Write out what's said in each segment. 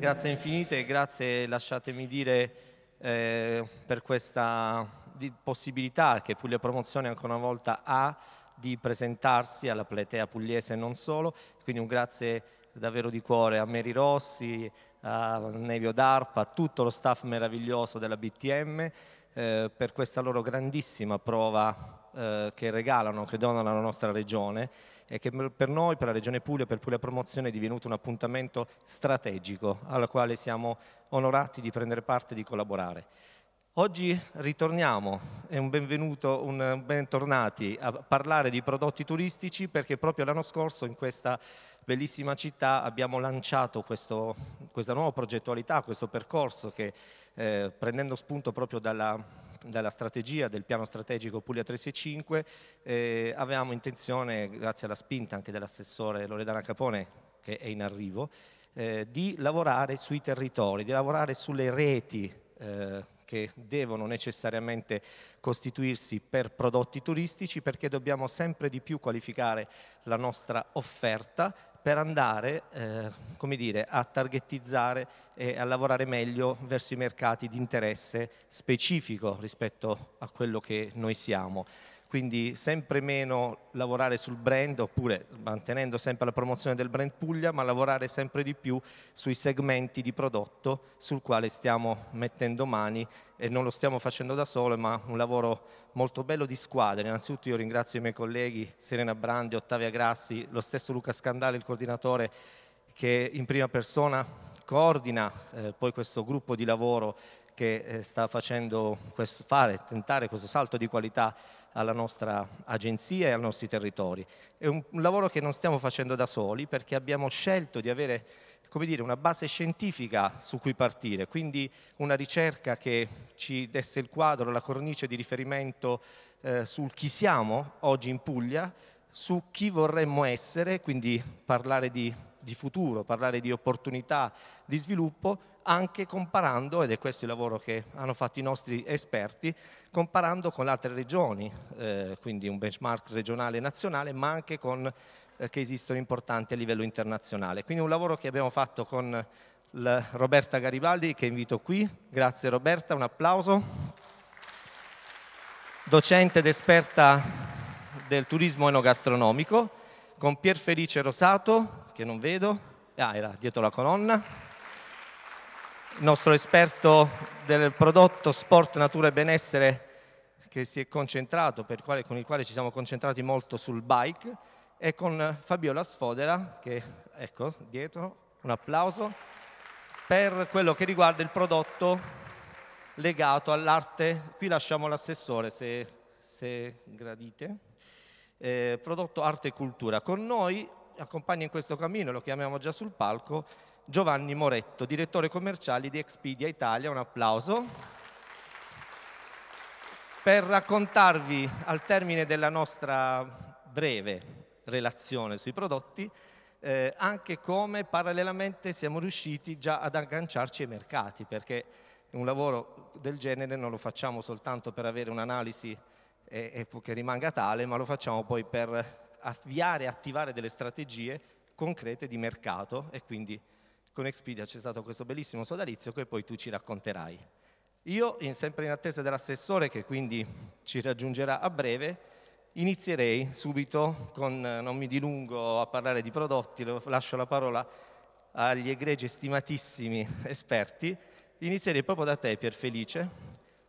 grazie infinite, e grazie lasciatemi dire eh, per questa possibilità che Puglia Promozione ancora una volta ha di presentarsi alla platea pugliese e non solo, quindi un grazie davvero di cuore a Mary Rossi, a Nevio D'Arpa, a tutto lo staff meraviglioso della BTM eh, per questa loro grandissima prova eh, che regalano, che donano alla nostra regione e che per noi, per la Regione Puglia, per Puglia Promozione è divenuto un appuntamento strategico al quale siamo onorati di prendere parte e di collaborare. Oggi ritorniamo, è un benvenuto, un bentornati a parlare di prodotti turistici perché proprio l'anno scorso in questa bellissima città abbiamo lanciato questo, questa nuova progettualità, questo percorso che eh, prendendo spunto proprio dalla dalla strategia del piano strategico Puglia 365 eh, avevamo intenzione, grazie alla spinta anche dell'assessore Loredana Capone che è in arrivo, eh, di lavorare sui territori, di lavorare sulle reti eh, che devono necessariamente costituirsi per prodotti turistici perché dobbiamo sempre di più qualificare la nostra offerta per andare eh, dire, a targettizzare e a lavorare meglio verso i mercati di interesse specifico rispetto a quello che noi siamo quindi sempre meno lavorare sul brand oppure mantenendo sempre la promozione del brand Puglia ma lavorare sempre di più sui segmenti di prodotto sul quale stiamo mettendo mani e non lo stiamo facendo da solo ma un lavoro molto bello di squadra innanzitutto io ringrazio i miei colleghi Serena Brandi, Ottavia Grassi, lo stesso Luca Scandale il coordinatore che in prima persona coordina eh, poi questo gruppo di lavoro che eh, sta facendo questo, fare, tentare questo salto di qualità alla nostra agenzia e ai nostri territori. È un, lavoro che non stiamo facendo da soli perché abbiamo scelto di avere come dire, una base scientifica su cui partire, quindi una ricerca che ci desse il quadro, la cornice di riferimento eh, sul chi siamo oggi in Puglia, su chi vorremmo essere, quindi parlare di, di futuro, parlare di opportunità di sviluppo, anche comparando, ed è questo il lavoro che hanno fatto i nostri esperti, comparando con altre regioni, eh, quindi un benchmark regionale e nazionale, ma anche con eh, che esistono importanti a livello internazionale. Quindi un lavoro che abbiamo fatto con Roberta Garibaldi che invito qui. Grazie Roberta, un applauso. Docente ed esperta del turismo enogastronomico, con Pier Felice Rosato, che non vedo, ah, era dietro la colonna il nostro esperto del prodotto Sport Natura e Benessere che si è concentrato, per quale, con il quale ci siamo concentrati molto sul bike e con Fabiola Sfodera che ecco dietro, un applauso per quello che riguarda il prodotto legato all'arte, qui lasciamo l'assessore se, se gradite, eh, prodotto arte e cultura. Con noi accompagna in questo cammino, lo chiamiamo già sul palco, Giovanni Moretto, direttore commerciale di Expedia Italia. Un applauso. Per raccontarvi al termine della nostra breve relazione sui prodotti, eh, anche come parallelamente siamo riusciti già ad agganciarci ai mercati, perché un lavoro del genere non lo facciamo soltanto per avere un'analisi e, e che rimanga tale, ma lo facciamo poi per avviare e attivare delle strategie concrete di mercato e quindi con Expedia c'è stato questo bellissimo sodalizio che poi tu ci racconterai. Io, sempre in attesa dell'assessore, che quindi ci raggiungerà a breve, inizierei subito con, eh, non mi dilungo a parlare di prodotti, lascio la parola agli egregi stimatissimi esperti, inizierei proprio da te Pierfelice.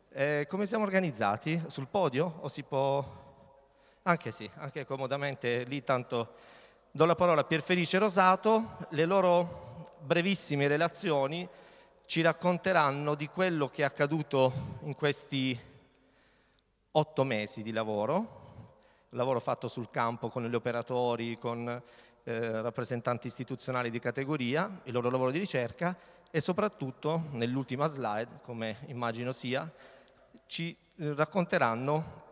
Eh, come siamo organizzati? Sul podio o si può... Anche sì, anche comodamente lì tanto do la parola a Pier Felice Rosato, le loro brevissime relazioni ci racconteranno di quello che è accaduto in questi otto mesi di lavoro, lavoro fatto sul campo con gli operatori, con eh, rappresentanti istituzionali di categoria, il loro lavoro di ricerca e soprattutto nell'ultima slide, come immagino sia, ci eh, racconteranno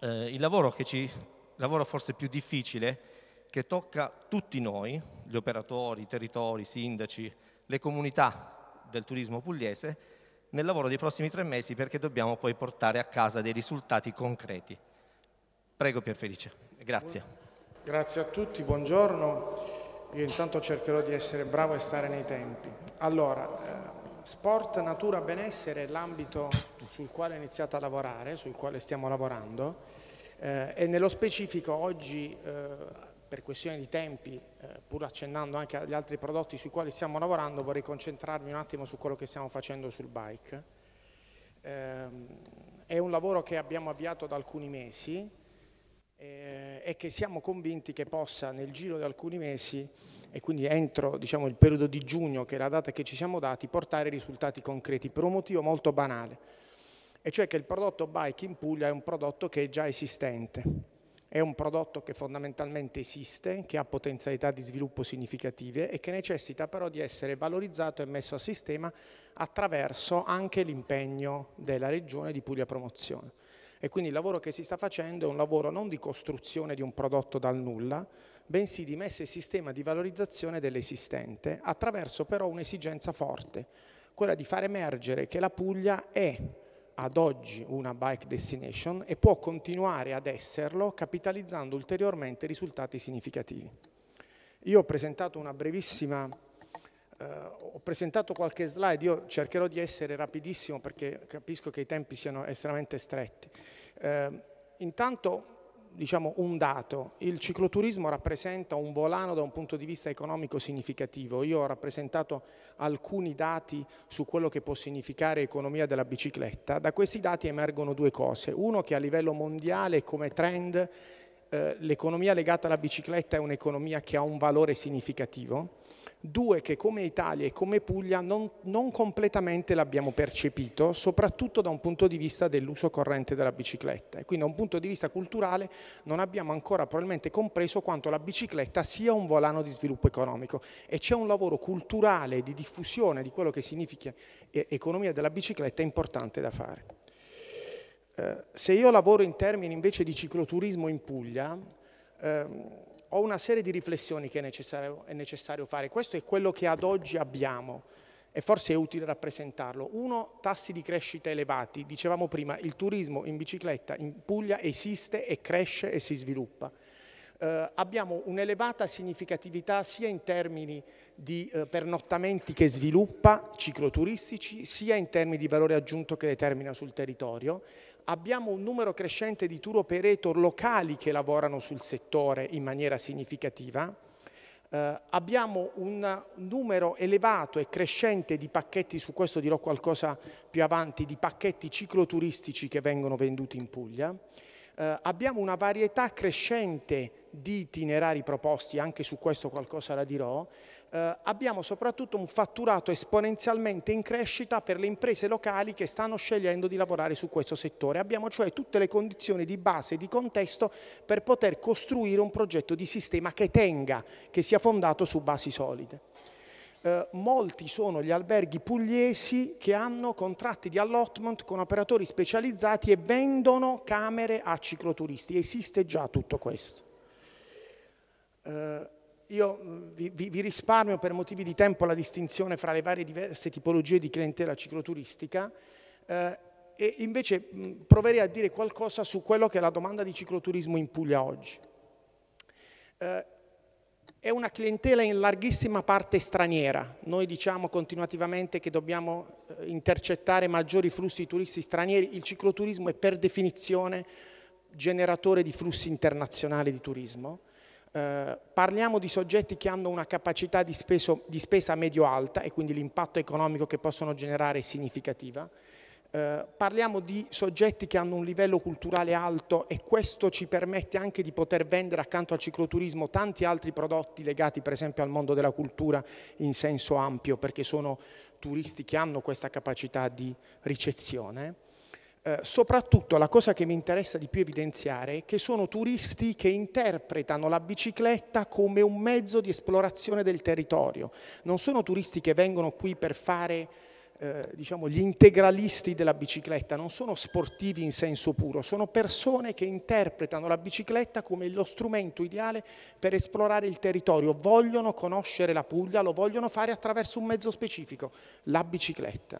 eh, il lavoro, che ci, lavoro forse più difficile che tocca tutti noi, gli operatori, i territori, i sindaci, le comunità del turismo pugliese nel lavoro dei prossimi tre mesi perché dobbiamo poi portare a casa dei risultati concreti. Prego Pierfelice, grazie. Grazie a tutti, buongiorno. Io intanto cercherò di essere bravo e stare nei tempi. Allora, eh, sport, natura, benessere è l'ambito sul quale ho iniziato a lavorare, sul quale stiamo lavorando eh, e nello specifico oggi eh, per questione di tempi, eh, pur accennando anche agli altri prodotti sui quali stiamo lavorando, vorrei concentrarmi un attimo su quello che stiamo facendo sul bike. Eh, è un lavoro che abbiamo avviato da alcuni mesi eh, e che siamo convinti che possa nel giro di alcuni mesi e quindi entro diciamo, il periodo di giugno, che è la data che ci siamo dati, portare risultati concreti per un motivo molto banale, e cioè che il prodotto bike in Puglia è un prodotto che è già esistente è un prodotto che fondamentalmente esiste, che ha potenzialità di sviluppo significative e che necessita però di essere valorizzato e messo a sistema attraverso anche l'impegno della Regione di Puglia Promozione. E quindi il lavoro che si sta facendo è un lavoro non di costruzione di un prodotto dal nulla, bensì di messa in sistema di valorizzazione dell'esistente, attraverso però un'esigenza forte, quella di far emergere che la Puglia è ad oggi una bike destination e può continuare ad esserlo capitalizzando ulteriormente risultati significativi. Io ho presentato una brevissima, eh, ho presentato qualche slide, io cercherò di essere rapidissimo perché capisco che i tempi siano estremamente stretti. Eh, intanto diciamo, un dato, il cicloturismo rappresenta un volano da un punto di vista economico significativo, io ho rappresentato alcuni dati su quello che può significare economia della bicicletta, da questi dati emergono due cose, uno che a livello mondiale come trend eh, l'economia legata alla bicicletta è un'economia che ha un valore significativo, due che come Italia e come Puglia non, non completamente l'abbiamo percepito, soprattutto da un punto di vista dell'uso corrente della bicicletta. E quindi da un punto di vista culturale non abbiamo ancora probabilmente compreso quanto la bicicletta sia un volano di sviluppo economico e c'è un lavoro culturale di diffusione di quello che significa economia della bicicletta importante da fare. Eh, se io lavoro in termini invece di cicloturismo in Puglia, ehm, ho una serie di riflessioni che è necessario, è necessario fare. Questo è quello che ad oggi abbiamo e forse è utile rappresentarlo. Uno, tassi di crescita elevati. Dicevamo prima, il turismo in bicicletta in Puglia esiste e cresce e si sviluppa. Eh, abbiamo un'elevata significatività sia in termini di eh, pernottamenti che sviluppa, cicloturistici, sia in termini di valore aggiunto che determina sul territorio abbiamo un numero crescente di tour operator locali che lavorano sul settore in maniera significativa, eh, abbiamo un numero elevato e crescente di pacchetti, su questo dirò qualcosa più avanti, di pacchetti cicloturistici che vengono venduti in Puglia, eh, abbiamo una varietà crescente di itinerari proposti, anche su questo qualcosa la dirò, eh, abbiamo soprattutto un fatturato esponenzialmente in crescita per le imprese locali che stanno scegliendo di lavorare su questo settore. Abbiamo cioè tutte le condizioni di base e di contesto per poter costruire un progetto di sistema che tenga, che sia fondato su basi solide. Eh, molti sono gli alberghi pugliesi che hanno contratti di allotment con operatori specializzati e vendono camere a cicloturisti. Esiste già tutto questo. Eh, io mm, vi, vi, risparmio per motivi di tempo la distinzione fra le varie diverse tipologie di clientela cicloturistica eh, e invece mh, mm, proverei a dire qualcosa su quello che è la domanda di cicloturismo in Puglia oggi. Eh, è una clientela in larghissima parte straniera. Noi diciamo continuativamente che dobbiamo eh, intercettare maggiori flussi di turisti stranieri. Il cicloturismo è per definizione generatore di flussi internazionali di turismo eh, parliamo di soggetti che hanno una capacità di, speso, di spesa medio-alta e quindi l'impatto economico che possono generare è significativa. Eh, parliamo di soggetti che hanno un livello culturale alto e questo ci permette anche di poter vendere accanto al cicloturismo tanti altri prodotti legati per esempio al mondo della cultura in senso ampio perché sono turisti che hanno questa capacità di ricezione eh, soprattutto la cosa che mi interessa di più evidenziare è che sono turisti che interpretano la bicicletta come un mezzo di esplorazione del territorio, non sono turisti che vengono qui per fare eh, diciamo, gli integralisti della bicicletta, non sono sportivi in senso puro, sono persone che interpretano la bicicletta come lo strumento ideale per esplorare il territorio, vogliono conoscere la Puglia, lo vogliono fare attraverso un mezzo specifico, la bicicletta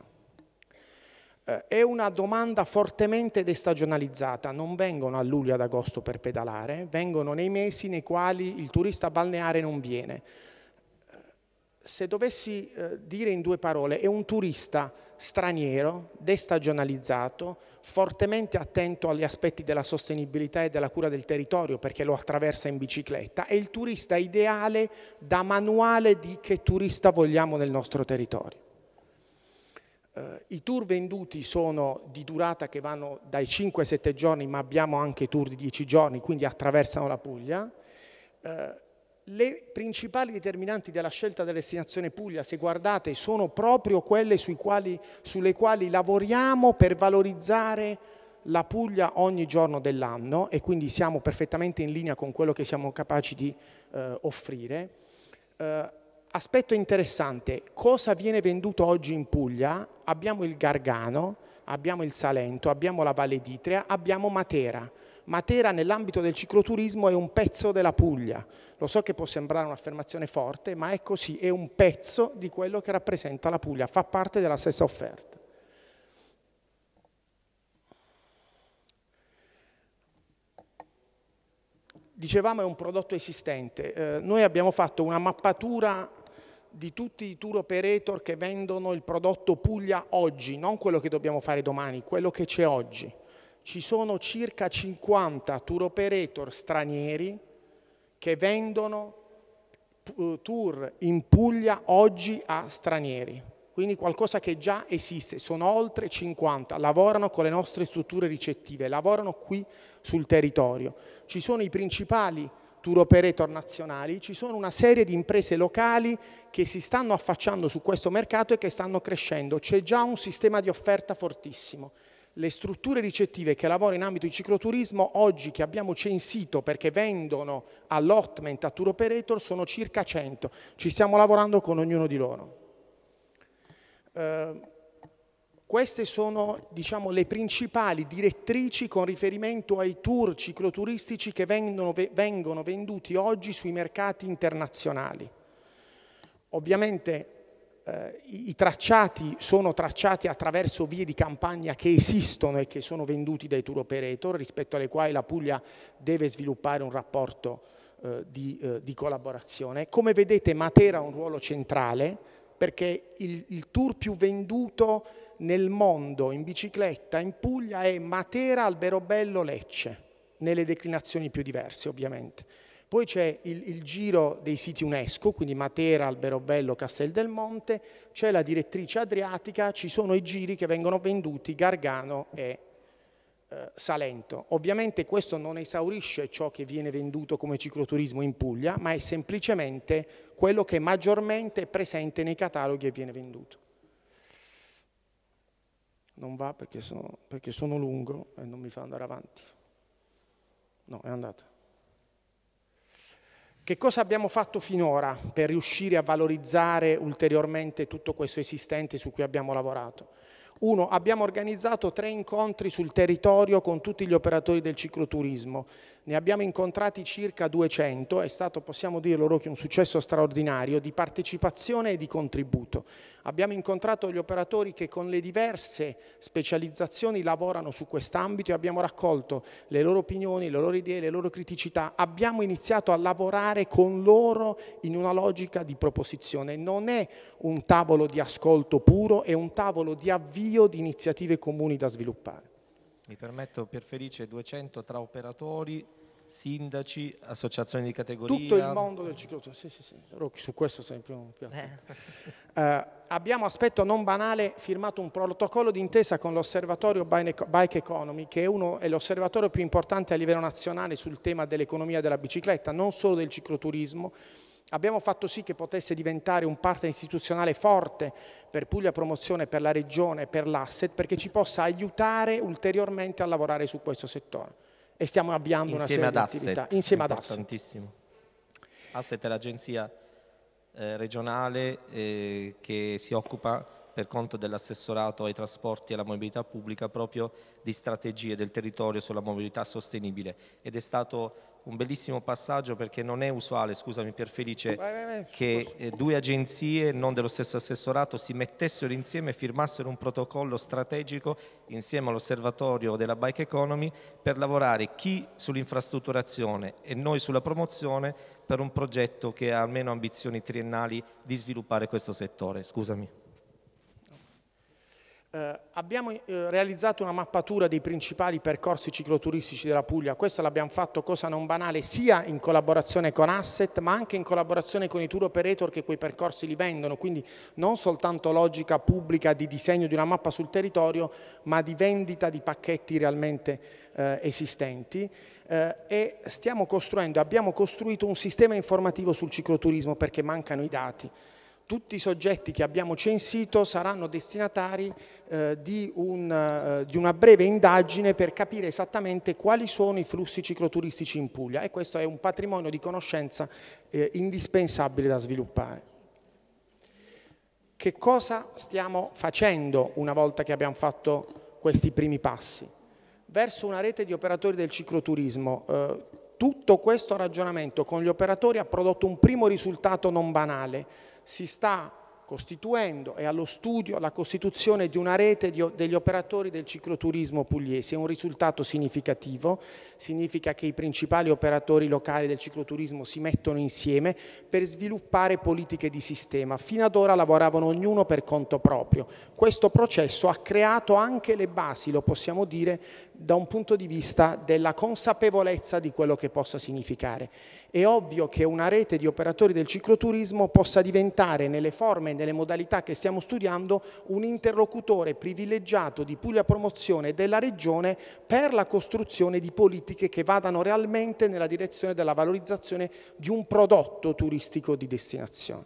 eh, è una domanda fortemente destagionalizzata, non vengono a luglio ad agosto per pedalare, vengono nei mesi nei quali il turista balneare non viene. Eh, se dovessi eh, dire in due parole, è un turista straniero, destagionalizzato, fortemente attento agli aspetti della sostenibilità e della cura del territorio perché lo attraversa in bicicletta, è il turista ideale da manuale di che turista vogliamo nel nostro territorio eh, I tour venduti sono di durata che vanno dai 5 ai 7 giorni, ma abbiamo anche tour di 10 giorni, quindi attraversano la Puglia. Eh, le principali determinanti della scelta della destinazione Puglia, se guardate, sono proprio quelle quali, sulle quali lavoriamo per valorizzare la Puglia ogni giorno dell'anno e quindi siamo perfettamente in linea con quello che siamo capaci di eh, offrire. Eh, Aspetto interessante, cosa viene venduto oggi in Puglia? Abbiamo il Gargano, abbiamo il Salento, abbiamo la Valle d'Itria, abbiamo Matera. Matera nell'ambito del cicloturismo è un pezzo della Puglia. Lo so che può sembrare un'affermazione forte, ma è così, è un pezzo di quello che rappresenta la Puglia, fa parte della stessa offerta. Dicevamo è un prodotto esistente, eh, noi abbiamo fatto una mappatura di tutti i tour operator che vendono il prodotto Puglia oggi, non quello che dobbiamo fare domani, quello che c'è oggi. Ci sono circa 50 tour operator stranieri che vendono eh, tour in Puglia oggi a stranieri. Quindi qualcosa che già esiste, sono oltre 50, lavorano con le nostre strutture ricettive, lavorano qui sul territorio. Ci sono i principali tour operator nazionali, ci sono una serie di imprese locali che si stanno affacciando su questo mercato e che stanno crescendo. C'è già un sistema di offerta fortissimo. Le strutture ricettive che lavorano in ambito di cicloturismo oggi che abbiamo censito perché vendono allotment a tour operator sono circa 100. Ci stiamo lavorando con ognuno di loro. Eh, queste sono diciamo, le principali direttrici con riferimento ai tour cicloturistici che vengono, vengono venduti oggi sui mercati internazionali. Ovviamente eh, i tracciati sono tracciati attraverso vie di campagna che esistono e che sono venduti dai tour operator, rispetto alle quali la Puglia deve sviluppare un rapporto eh, di, eh, di collaborazione. Come vedete Matera ha un ruolo centrale perché il, il tour più venduto nel mondo in bicicletta in Puglia è Matera, Alberobello, Lecce, nelle declinazioni più diverse ovviamente. Poi c'è il, il, giro dei siti UNESCO, quindi Matera, Alberobello, Castel del Monte, c'è la direttrice adriatica, ci sono i giri che vengono venduti Gargano e eh, Salento. Ovviamente questo non esaurisce ciò che viene venduto come cicloturismo in Puglia, ma è semplicemente quello che maggiormente è presente nei cataloghi e viene venduto non va perché sono, perché sono lungo e non mi fa andare avanti. No, è andato. Che cosa abbiamo fatto finora per riuscire a valorizzare ulteriormente tutto questo esistente su cui abbiamo lavorato? Uno, abbiamo organizzato tre incontri sul territorio con tutti gli operatori del cicloturismo, ne abbiamo incontrati circa 200, è stato, possiamo dirlo Rocchi, un successo straordinario di partecipazione e di contributo. Abbiamo incontrato gli operatori che con le diverse specializzazioni lavorano su quest'ambito e abbiamo raccolto le loro opinioni, le loro idee, le loro criticità. Abbiamo iniziato a lavorare con loro in una logica di proposizione. Non è un tavolo di ascolto puro, è un tavolo di avvio di iniziative comuni da sviluppare. Mi permetto, per Felice, 200 tra operatori, sindaci, associazioni di categoria. Tutto il mondo del cicloturo, sì, sì, sì, Rocchi, su questo sempre un piatto. eh. uh, Abbiamo, aspetto non banale, firmato un protocollo d'intesa con l'osservatorio Bike Economy, che è, uno, è l'osservatorio più importante a livello nazionale sul tema dell'economia della bicicletta, non solo del cicloturismo, Abbiamo fatto sì che potesse diventare un partner istituzionale forte per Puglia Promozione, per la Regione, per l'asset, perché ci possa aiutare ulteriormente a lavorare su questo settore e stiamo avviando insieme una serie ad di asset, attività insieme ad asset. Asset è l'agenzia eh, regionale eh, che si occupa per conto dell'assessorato ai trasporti e alla mobilità pubblica proprio di strategie del territorio sulla mobilità sostenibile ed è stato un bellissimo passaggio perché non è usuale, scusami Pierfelice, vai, vai, vai, che eh, due agenzie non dello stesso assessorato si mettessero insieme e firmassero un protocollo strategico insieme all'osservatorio della bike economy per lavorare chi sull'infrastrutturazione e noi sulla promozione per un progetto che ha almeno ambizioni triennali di sviluppare questo settore. Scusami. Eh, abbiamo eh, realizzato una mappatura dei principali percorsi cicloturistici della Puglia, questo l'abbiamo fatto cosa non banale sia in collaborazione con Asset ma anche in collaborazione con i tour operator che quei percorsi li vendono, quindi non soltanto logica pubblica di disegno di una mappa sul territorio ma di vendita di pacchetti realmente eh, esistenti. Eh, e stiamo costruendo, abbiamo costruito un sistema informativo sul cicloturismo perché mancano i dati tutti i soggetti che abbiamo censito saranno destinatari eh, di, un, eh, di, una breve indagine per capire esattamente quali sono i flussi cicloturistici in Puglia e questo è un patrimonio di conoscenza eh, indispensabile da sviluppare. Che cosa stiamo facendo una volta che abbiamo fatto questi primi passi? Verso una rete di operatori del cicloturismo eh, tutto questo ragionamento con gli operatori ha prodotto un primo risultato non banale, si sta costituendo e allo studio la costituzione di una rete di, degli operatori del cicloturismo pugliese. È un risultato significativo, significa che i principali operatori locali del cicloturismo si mettono insieme per sviluppare politiche di sistema. Fino ad ora lavoravano ognuno per conto proprio. Questo processo ha creato anche le basi, lo possiamo dire, da un punto di vista della consapevolezza di quello che possa significare. È ovvio che una rete di operatori del cicloturismo possa diventare, nelle forme e nelle modalità che stiamo studiando, un interlocutore privilegiato di Puglia Promozione della Regione per la costruzione di politiche che vadano realmente nella direzione della valorizzazione di un prodotto turistico di destinazione.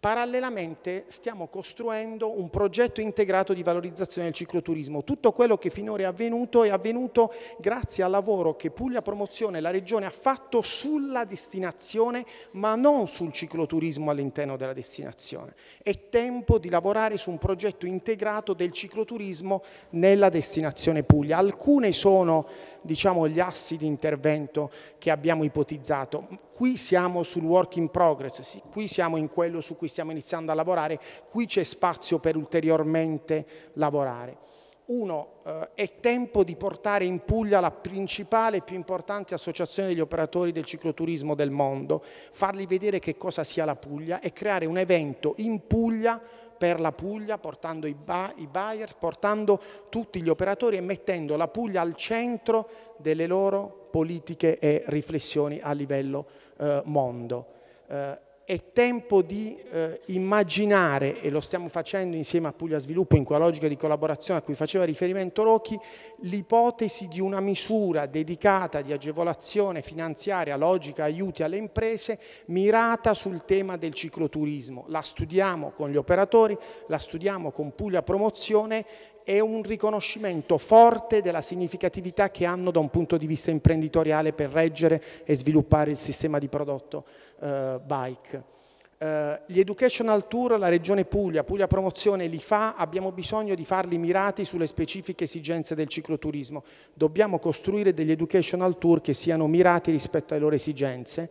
Parallelamente stiamo costruendo un progetto integrato di valorizzazione del cicloturismo. Tutto quello che finora è avvenuto è avvenuto grazie al lavoro che Puglia Promozione e la Regione ha fatto sulla destinazione ma non sul cicloturismo all'interno della destinazione. È tempo di lavorare su un progetto integrato del cicloturismo nella destinazione Puglia. Alcune sono diciamo, gli assi di intervento che abbiamo ipotizzato. Qui siamo sul work in progress, sì, qui siamo in quello su cui stiamo iniziando a lavorare, qui c'è spazio per ulteriormente lavorare. Uno, eh, è tempo di portare in Puglia la principale e più importante associazione degli operatori del cicloturismo del mondo, fargli vedere che cosa sia la Puglia e creare un evento in Puglia per la Puglia, portando i, buyer, portando tutti gli operatori e mettendo la Puglia al centro delle loro politiche e riflessioni a livello eh, mondo. Eh, è tempo di eh, immaginare, e lo stiamo facendo insieme a Puglia Sviluppo in quella logica di collaborazione a cui faceva riferimento Rocchi, l'ipotesi di una misura dedicata di agevolazione finanziaria, logica, aiuti alle imprese, mirata sul tema del cicloturismo. La studiamo con gli operatori, la studiamo con Puglia Promozione, è un riconoscimento forte della significatività che hanno da un punto di vista imprenditoriale per reggere e sviluppare il sistema di prodotto eh, bike. Uh, gli educational tour la regione Puglia, Puglia Promozione li fa, abbiamo bisogno di farli mirati sulle specifiche esigenze del cicloturismo. Dobbiamo costruire degli educational tour che siano mirati rispetto alle loro esigenze.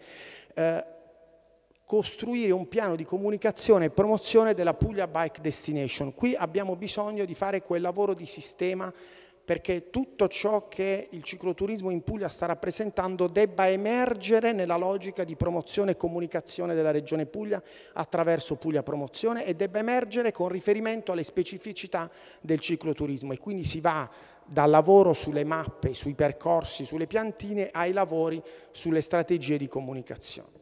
Uh, costruire un piano di comunicazione e promozione della Puglia Bike Destination. Qui abbiamo bisogno di fare quel lavoro di sistema perché tutto ciò che il cicloturismo in Puglia sta rappresentando debba emergere nella logica di promozione e comunicazione della Regione Puglia attraverso Puglia Promozione e debba emergere con riferimento alle specificità del cicloturismo e quindi si va dal lavoro sulle mappe, sui percorsi, sulle piantine ai lavori sulle strategie di comunicazione.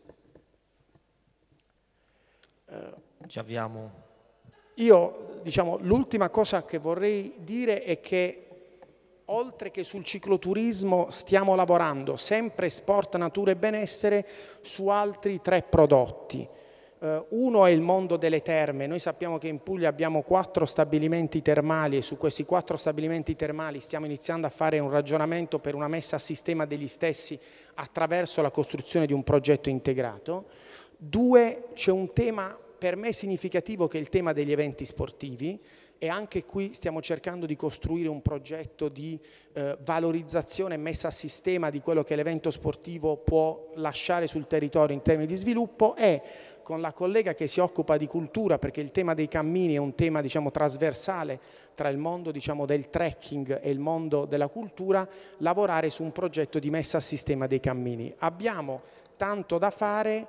Eh, ci avviamo. Io, diciamo, l'ultima cosa che vorrei dire è che oltre che sul cicloturismo stiamo lavorando sempre sport, natura e benessere su altri tre prodotti. Eh, uno è il mondo delle terme, noi sappiamo che in Puglia abbiamo quattro stabilimenti termali e su questi quattro stabilimenti termali stiamo iniziando a fare un ragionamento per una messa a sistema degli stessi attraverso la costruzione di un progetto integrato. Due, c'è un tema per me significativo che è il tema degli eventi sportivi e anche qui stiamo cercando di costruire un progetto di eh, valorizzazione e messa a sistema di quello che l'evento sportivo può lasciare sul territorio in termini di sviluppo e con la collega che si occupa di cultura, perché il tema dei cammini è un tema diciamo, trasversale tra il mondo diciamo, del trekking e il mondo della cultura, lavorare su un progetto di messa a sistema dei cammini. Abbiamo tanto da fare,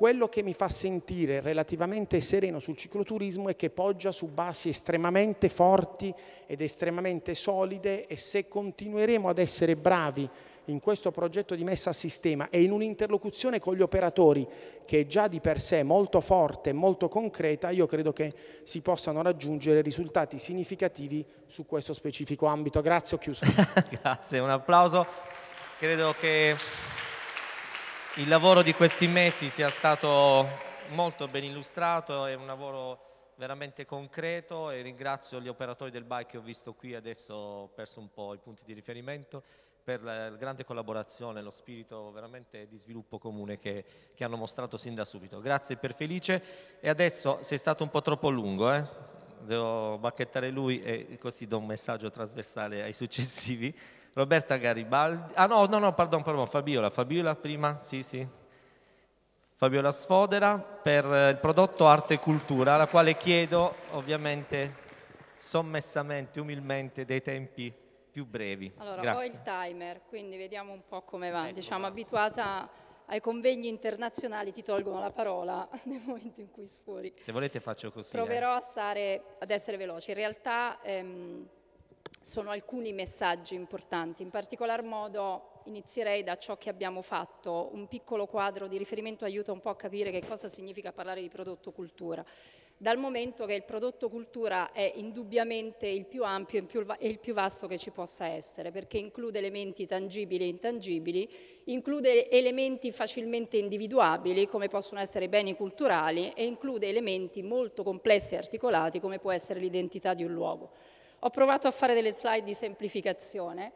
quello che mi fa sentire relativamente sereno sul cicloturismo è che poggia su basi estremamente forti ed estremamente solide e se continueremo ad essere bravi in questo progetto di messa a sistema e in un'interlocuzione con gli operatori che è già di per sé molto forte e molto concreta, io credo che si possano raggiungere risultati significativi su questo specifico ambito. Grazie, ho chiuso. Grazie, un applauso. Credo che il lavoro di questi mesi sia stato molto ben illustrato, è un lavoro veramente concreto e ringrazio gli operatori del bike che ho visto qui, adesso ho perso un po' i punti di riferimento, per la grande collaborazione, lo spirito veramente di sviluppo comune che, che hanno mostrato sin da subito. Grazie per Felice e adesso sei stato un po' troppo lungo, eh? devo bacchettare lui e così do un messaggio trasversale ai successivi. Roberta Garibaldi, ah no, no, no, pardon, pardon, Fabiola, Fabiola prima, sì, sì. Fabiola Sfodera per eh, il prodotto Arte e Cultura, alla quale chiedo ovviamente sommessamente, umilmente, dei tempi più brevi. Allora, Grazie. ho il timer, quindi vediamo un po' come va. Ecco, diciamo, va. abituata ai convegni internazionali ti tolgono la parola nel momento in cui sfori. Se volete faccio così. Eh. Proverò eh. a stare, ad essere veloce. In realtà... Ehm, sono alcuni messaggi importanti, in particolar modo inizierei da ciò che abbiamo fatto, un piccolo quadro di riferimento aiuta un po' a capire che cosa significa parlare di prodotto cultura, dal momento che il prodotto cultura è indubbiamente il più ampio e il più vasto che ci possa essere, perché include elementi tangibili e intangibili, include elementi facilmente individuabili come possono essere i beni culturali e include elementi molto complessi e articolati come può essere l'identità di un luogo. Ho provato a fare delle slide di semplificazione.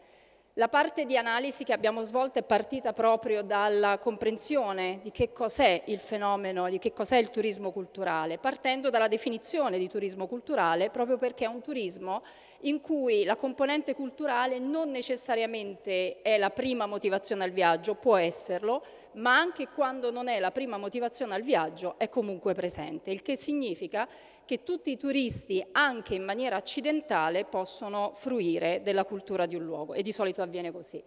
La parte di analisi che abbiamo svolto è partita proprio dalla comprensione di che cos'è il fenomeno, di che cos'è il turismo culturale, partendo dalla definizione di turismo culturale, proprio perché è un turismo in cui la componente culturale non necessariamente è la prima motivazione al viaggio, può esserlo, ma anche quando non è la prima motivazione al viaggio è comunque presente, il che significa che tutti i turisti, anche in maniera accidentale, possono fruire della cultura di un luogo e di solito avviene così.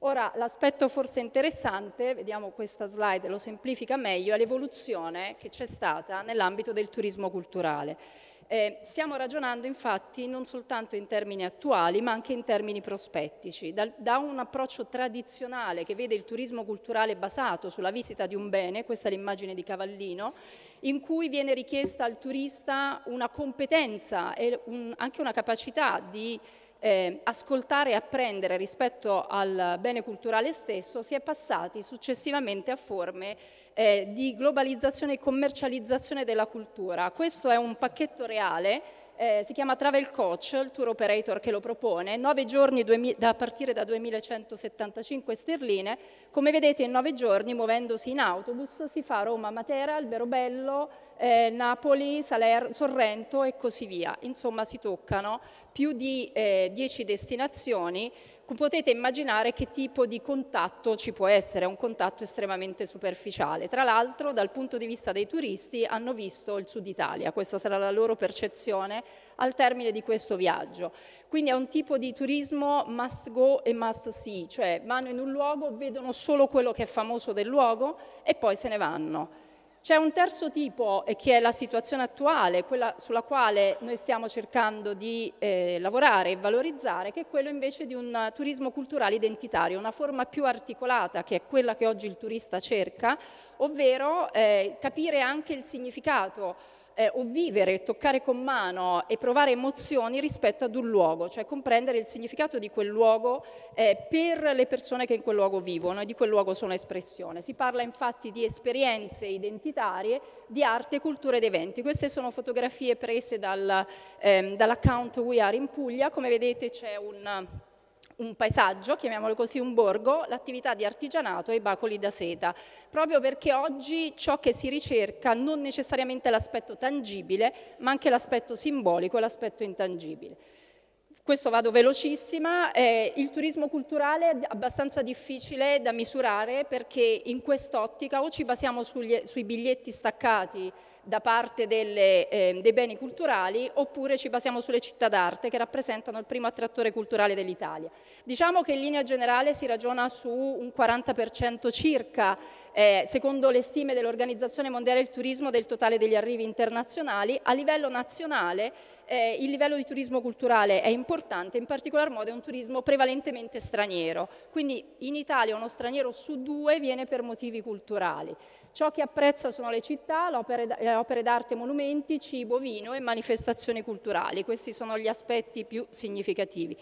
Ora, l'aspetto forse interessante, vediamo questa slide, lo semplifica meglio, è l'evoluzione che c'è stata nell'ambito del turismo culturale. Eh, stiamo ragionando infatti non soltanto in termini attuali ma anche in termini prospettici, da, da un approccio tradizionale che vede il turismo culturale basato sulla visita di un bene, questa è l'immagine di Cavallino, in cui viene richiesta al turista una competenza e un, anche una capacità di eh, ascoltare e apprendere rispetto al bene culturale stesso, si è passati successivamente a forme eh, di globalizzazione e commercializzazione della cultura. Questo è un pacchetto reale, eh, si chiama Travel Coach, il tour operator che lo propone, nove giorni da partire da 2175 sterline. Come vedete in nove giorni, muovendosi in autobus, si fa Roma, Matera, Alberobello, eh, Napoli, Saler- Sorrento e così via. Insomma, si toccano più di eh, dieci destinazioni potete immaginare che tipo di contatto ci può essere, è un contatto estremamente superficiale. Tra l'altro dal punto di vista dei turisti hanno visto il sud Italia, questa sarà la loro percezione al termine di questo viaggio. Quindi è un tipo di turismo must go e must see, cioè vanno in un luogo, vedono solo quello che è famoso del luogo e poi se ne vanno. C'è un terzo tipo eh, che è la situazione attuale, quella sulla quale noi stiamo cercando di eh, lavorare e valorizzare, che è quello invece di un turismo culturale identitario, una forma più articolata che è quella che oggi il turista cerca, ovvero eh, capire anche il significato eh, o vivere, toccare con mano e provare emozioni rispetto ad un luogo, cioè comprendere il significato di quel luogo eh, per le persone che in quel luogo vivono e di quel luogo sono espressione. Si parla infatti di esperienze identitarie, di arte, cultura ed eventi. Queste sono fotografie prese dal, ehm, dall'account We Are in Puglia, come vedete c'è un un paesaggio, chiamiamolo così un borgo, l'attività di artigianato e i bacoli da seta, proprio perché oggi ciò che si ricerca non necessariamente l'aspetto tangibile, ma anche l'aspetto simbolico e l'aspetto intangibile. Questo vado velocissima, eh, il turismo culturale è abbastanza difficile da misurare perché in quest'ottica o ci basiamo sugli, sui biglietti staccati da parte delle, eh, dei beni culturali oppure ci basiamo sulle città d'arte che rappresentano il primo attrattore culturale dell'Italia. Diciamo che in linea generale si ragiona su un 40% circa, eh, secondo le stime dell'Organizzazione Mondiale del Turismo, del totale degli arrivi internazionali. A livello nazionale eh, il livello di turismo culturale è importante, in particolar modo è un turismo prevalentemente straniero, quindi in Italia uno straniero su due viene per motivi culturali. Ciò che apprezza sono le città, le opere d'arte, monumenti, cibo, vino e manifestazioni culturali. Questi sono gli aspetti più significativi.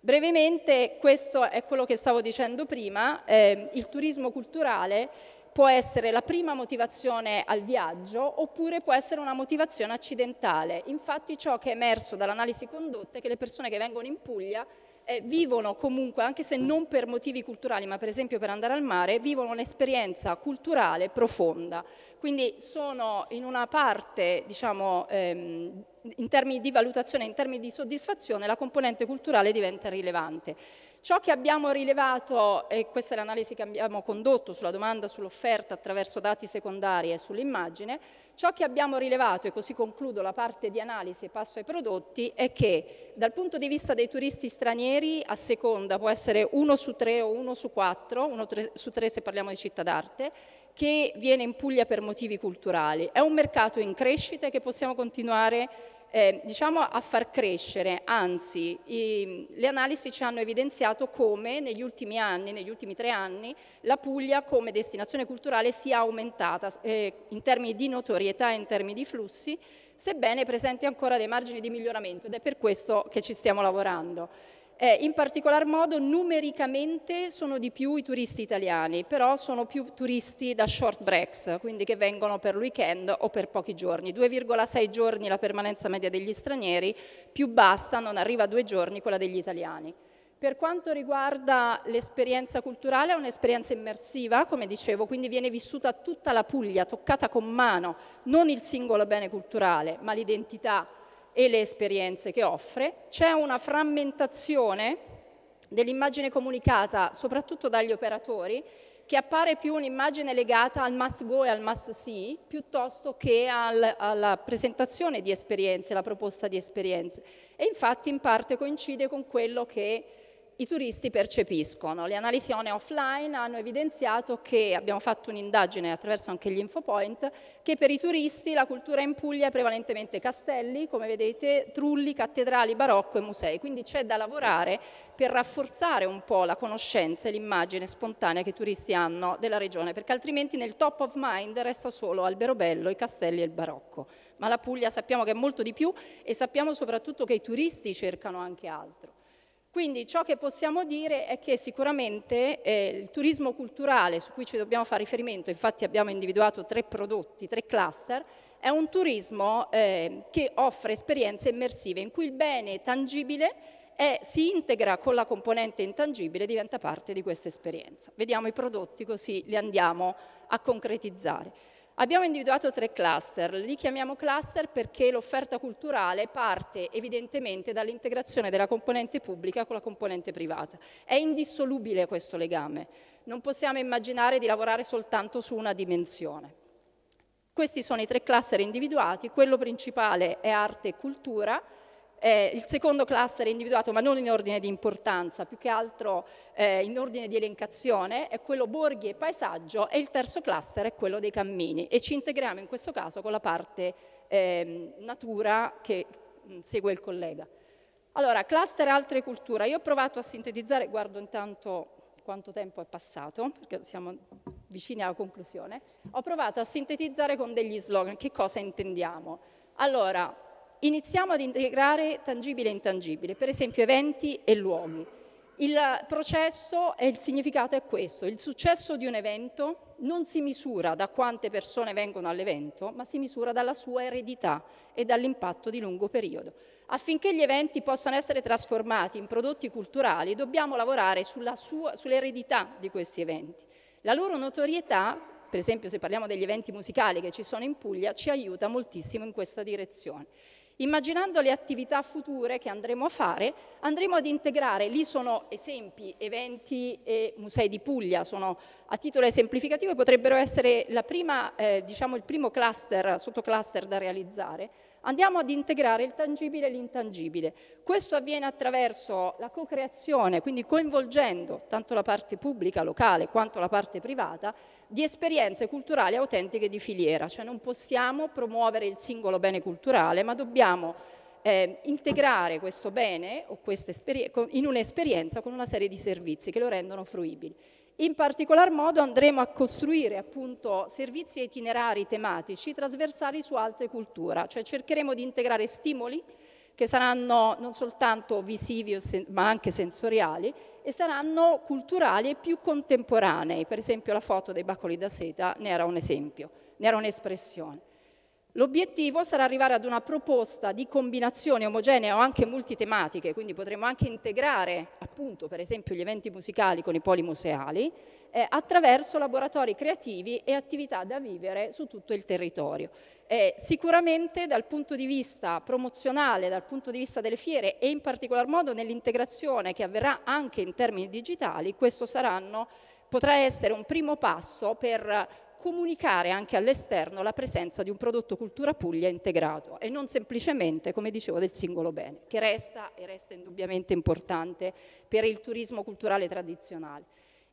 Brevemente, questo è quello che stavo dicendo prima, eh, il turismo culturale può essere la prima motivazione al viaggio oppure può essere una motivazione accidentale. Infatti ciò che è emerso dall'analisi condotta è che le persone che vengono in Puglia eh, vivono comunque, anche se non per motivi culturali, ma per esempio per andare al mare, vivono un'esperienza culturale profonda. Quindi sono in una parte, diciamo, ehm, in termini di valutazione, in termini di soddisfazione, la componente culturale diventa rilevante. Ciò che abbiamo rilevato, e questa è l'analisi che abbiamo condotto sulla domanda sull'offerta attraverso dati secondari e sull'immagine, ciò che abbiamo rilevato, e così concludo la parte di analisi e passo ai prodotti, è che dal punto di vista dei turisti stranieri, a seconda può essere uno su tre o uno su quattro, uno su tre se parliamo di città d'arte, che viene in Puglia per motivi culturali. È un mercato in crescita che possiamo continuare a eh, diciamo a far crescere, anzi i, le analisi ci hanno evidenziato come negli ultimi anni, negli ultimi tre anni, la Puglia come destinazione culturale sia aumentata eh, in termini di notorietà in termini di flussi, sebbene presenti ancora dei margini di miglioramento ed è per questo che ci stiamo lavorando. Eh, in particolar modo numericamente sono di più i turisti italiani, però sono più turisti da short breaks, quindi che vengono per weekend o per pochi giorni. 2,6 giorni la permanenza media degli stranieri, più bassa, non arriva a due giorni quella degli italiani. Per quanto riguarda l'esperienza culturale, è un'esperienza immersiva, come dicevo, quindi viene vissuta tutta la Puglia, toccata con mano, non il singolo bene culturale, ma l'identità, e le esperienze che offre, c'è una frammentazione dell'immagine comunicata soprattutto dagli operatori che appare più un'immagine legata al must go e al must see piuttosto che al, alla presentazione di esperienze, la proposta di esperienze. E infatti in parte coincide con quello che i turisti percepiscono. Le analisi e offline hanno evidenziato che, abbiamo fatto un'indagine attraverso anche gli infopoint, che per i turisti la cultura in Puglia è prevalentemente castelli, come vedete, trulli, cattedrali, barocco e musei. Quindi c'è da lavorare per rafforzare un po' la conoscenza e l'immagine spontanea che i turisti hanno della regione, perché altrimenti nel top of mind resta solo Alberobello, i castelli e il barocco. Ma la Puglia sappiamo che è molto di più e sappiamo soprattutto che i turisti cercano anche altro. Quindi ciò che possiamo dire è che sicuramente eh, il turismo culturale su cui ci dobbiamo fare riferimento, infatti abbiamo individuato tre prodotti, tre cluster, è un turismo eh, che offre esperienze immersive in cui il bene tangibile è, si integra con la componente intangibile e diventa parte di questa esperienza. Vediamo i prodotti così li andiamo a concretizzare. Abbiamo individuato tre cluster, li chiamiamo cluster perché l'offerta culturale parte evidentemente dall'integrazione della componente pubblica con la componente privata. È indissolubile questo legame, non possiamo immaginare di lavorare soltanto su una dimensione. Questi sono i tre cluster individuati, quello principale è arte e cultura, eh, il secondo cluster è individuato, ma non in ordine di importanza, più che altro eh, in ordine di elencazione, è quello borghi e paesaggio e il terzo cluster è quello dei cammini e ci integriamo in questo caso con la parte eh, natura che mm, segue il collega. Allora, cluster altre culture. Io ho provato a sintetizzare, guardo intanto quanto tempo è passato, perché siamo vicini alla conclusione, ho provato a sintetizzare con degli slogan che cosa intendiamo. Allora, iniziamo ad integrare tangibile e intangibile, per esempio eventi e luoghi. Il processo e il significato è questo, il successo di un evento non si misura da quante persone vengono all'evento, ma si misura dalla sua eredità e dall'impatto di lungo periodo. Affinché gli eventi possano essere trasformati in prodotti culturali, dobbiamo lavorare sua, sull'eredità di questi eventi. La loro notorietà, per esempio se parliamo degli eventi musicali che ci sono in Puglia, ci aiuta moltissimo in questa direzione. Immaginando le attività future che andremo a fare, andremo ad integrare, lì sono esempi, eventi e musei di Puglia, sono a titolo esemplificativo e potrebbero essere prima, eh, diciamo, il primo cluster, sottocluster da realizzare, andiamo ad integrare il tangibile e l'intangibile. Questo avviene attraverso la co-creazione, quindi coinvolgendo tanto la parte pubblica, locale, quanto la parte privata di esperienze culturali autentiche di filiera, cioè non possiamo promuovere il singolo bene culturale, ma dobbiamo eh, integrare questo bene in un'esperienza con una serie di servizi che lo rendono fruibili. In particolar modo andremo a costruire appunto servizi itinerari tematici trasversali su altre culture, cioè cercheremo di integrare stimoli che saranno non soltanto visivi ma anche sensoriali e saranno culturali e più contemporanei. Per esempio la foto dei bacoli da seta ne era un esempio, ne era un'espressione. L'obiettivo sarà arrivare ad una proposta di combinazione omogenea o anche multitematiche, quindi potremo anche integrare appunto per esempio gli eventi musicali con i poli museali eh, attraverso laboratori creativi e attività da vivere su tutto il territorio. Eh, sicuramente dal punto di vista promozionale, dal punto di vista delle fiere e in particolar modo nell'integrazione che avverrà anche in termini digitali, questo saranno, potrà essere un primo passo per comunicare anche all'esterno la presenza di un prodotto cultura Puglia integrato e non semplicemente, come dicevo, del singolo bene, che resta e resta indubbiamente importante per il turismo culturale tradizionale.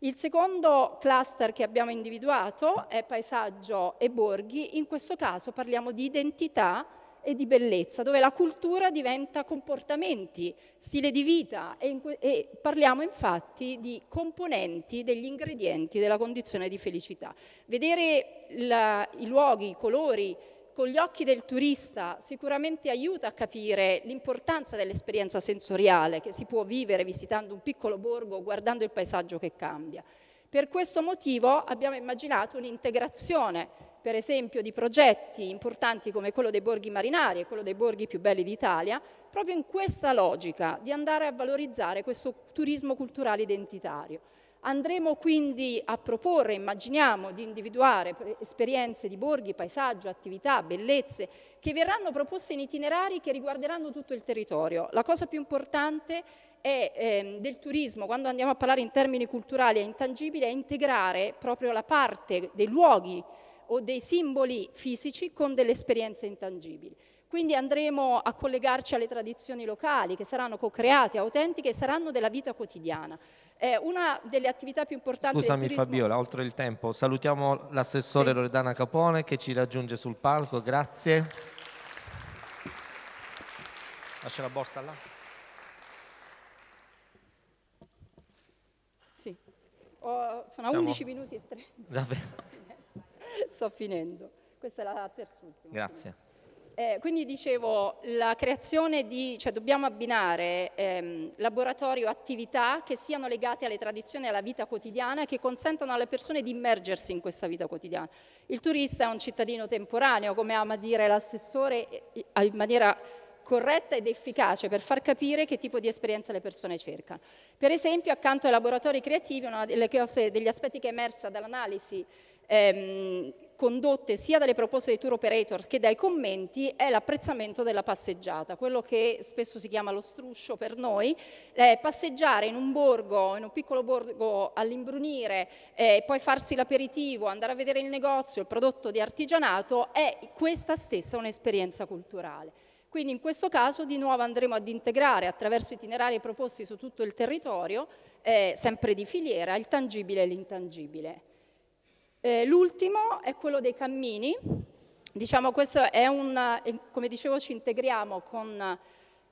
Il secondo cluster che abbiamo individuato è paesaggio e borghi, in questo caso parliamo di identità e di bellezza, dove la cultura diventa comportamenti, stile di vita e, in e parliamo infatti di componenti, degli ingredienti della condizione di felicità. Vedere la, i luoghi, i colori, con gli occhi del turista sicuramente aiuta a capire l'importanza dell'esperienza sensoriale che si può vivere visitando un piccolo borgo, guardando il paesaggio che cambia. Per questo motivo abbiamo immaginato un'integrazione, per esempio, di progetti importanti come quello dei borghi marinari e quello dei borghi più belli d'Italia, proprio in questa logica di andare a valorizzare questo turismo culturale identitario. Andremo quindi a proporre, immaginiamo, di individuare esperienze di borghi, paesaggio, attività, bellezze, che verranno proposte in itinerari che riguarderanno tutto il territorio. La cosa più importante è ehm, del turismo, quando andiamo a parlare in termini culturali e intangibili, è integrare proprio la parte dei luoghi o dei simboli fisici con delle esperienze intangibili. Quindi andremo a collegarci alle tradizioni locali che saranno co-create, autentiche e saranno della vita quotidiana. È una delle attività più importanti Scusami Fabiola, oltre il tempo, salutiamo l'assessore sì. Loredana Capone che ci raggiunge sul palco, grazie. Lascia la borsa là. Sì, oh, sono a 11 minuti e 30. Davvero? Sto finendo, questa è la terz'ultima. Grazie. Eh, quindi dicevo, la creazione di, cioè dobbiamo abbinare ehm, laboratorio, attività che siano legate alle tradizioni e alla vita quotidiana e che consentano alle persone di immergersi in questa vita quotidiana. Il turista è un cittadino temporaneo, come ama dire l'assessore, in maniera corretta ed efficace per far capire che tipo di esperienza le persone cercano. Per esempio, accanto ai laboratori creativi, uno degli aspetti che è emersa dall'analisi ehm, condotte sia dalle proposte dei tour operators che dai commenti è l'apprezzamento della passeggiata, quello che spesso si chiama lo struscio per noi, eh, passeggiare in un borgo, in un piccolo borgo all'imbrunire, eh, poi farsi l'aperitivo, andare a vedere il negozio, il prodotto di artigianato, è questa stessa un'esperienza culturale. Quindi in questo caso di nuovo andremo ad integrare attraverso itinerari proposti su tutto il territorio, eh, sempre di filiera, il tangibile e l'intangibile. Eh, l'ultimo è quello dei cammini. Diciamo, questo è un, eh, come dicevo, ci integriamo con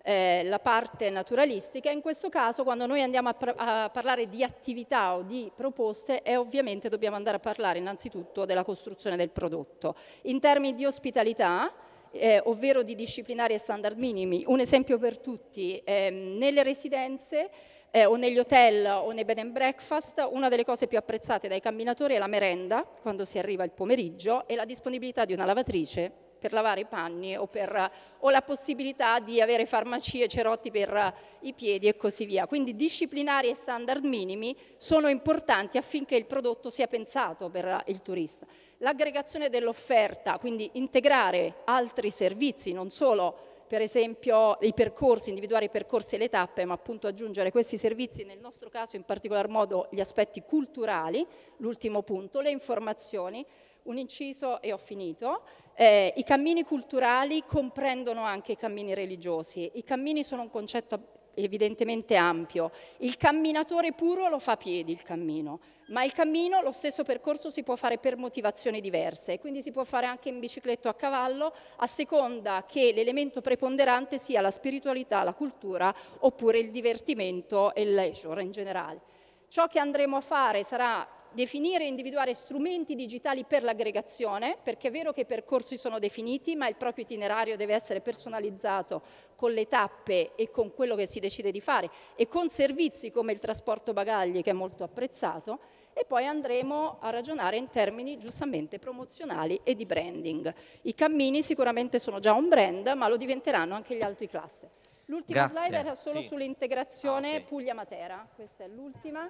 eh, la parte naturalistica. In questo caso, quando noi andiamo a, par- a, parlare di attività o di proposte, è ovviamente dobbiamo andare a parlare innanzitutto della costruzione del prodotto. In termini di ospitalità, eh, ovvero di disciplinari e standard minimi, un esempio per tutti, eh, nelle residenze eh, o negli hotel o nei bed and breakfast, una delle cose più apprezzate dai camminatori è la merenda, quando si arriva il pomeriggio, e la disponibilità di una lavatrice per lavare i panni o, per, o la possibilità di avere farmacie, cerotti per i piedi e così via. Quindi disciplinari e standard minimi sono importanti affinché il prodotto sia pensato per il turista. L'aggregazione dell'offerta, quindi integrare altri servizi, non solo per esempio i percorsi, individuare i percorsi e le tappe, ma appunto aggiungere questi servizi, nel nostro caso in particolar modo gli aspetti culturali, l'ultimo punto, le informazioni, un inciso e ho finito. Eh, I cammini culturali comprendono anche i cammini religiosi, i cammini sono un concetto evidentemente ampio, il camminatore puro lo fa a piedi il cammino, ma il cammino, lo stesso percorso si può fare per motivazioni diverse, quindi si può fare anche in bicicletta o a cavallo, a seconda che l'elemento preponderante sia la spiritualità, la cultura oppure il divertimento e il leisure in generale. Ciò che andremo a fare sarà definire e individuare strumenti digitali per l'aggregazione, perché è vero che i percorsi sono definiti, ma il proprio itinerario deve essere personalizzato con le tappe e con quello che si decide di fare e con servizi come il trasporto bagagli che è molto apprezzato e poi andremo a ragionare in termini giustamente promozionali e di branding. I cammini sicuramente sono già un brand, ma lo diventeranno anche gli altri classe. L'ultima slide era solo sì. sull'integrazione ah, okay. Puglia-Matera, questa è l'ultima.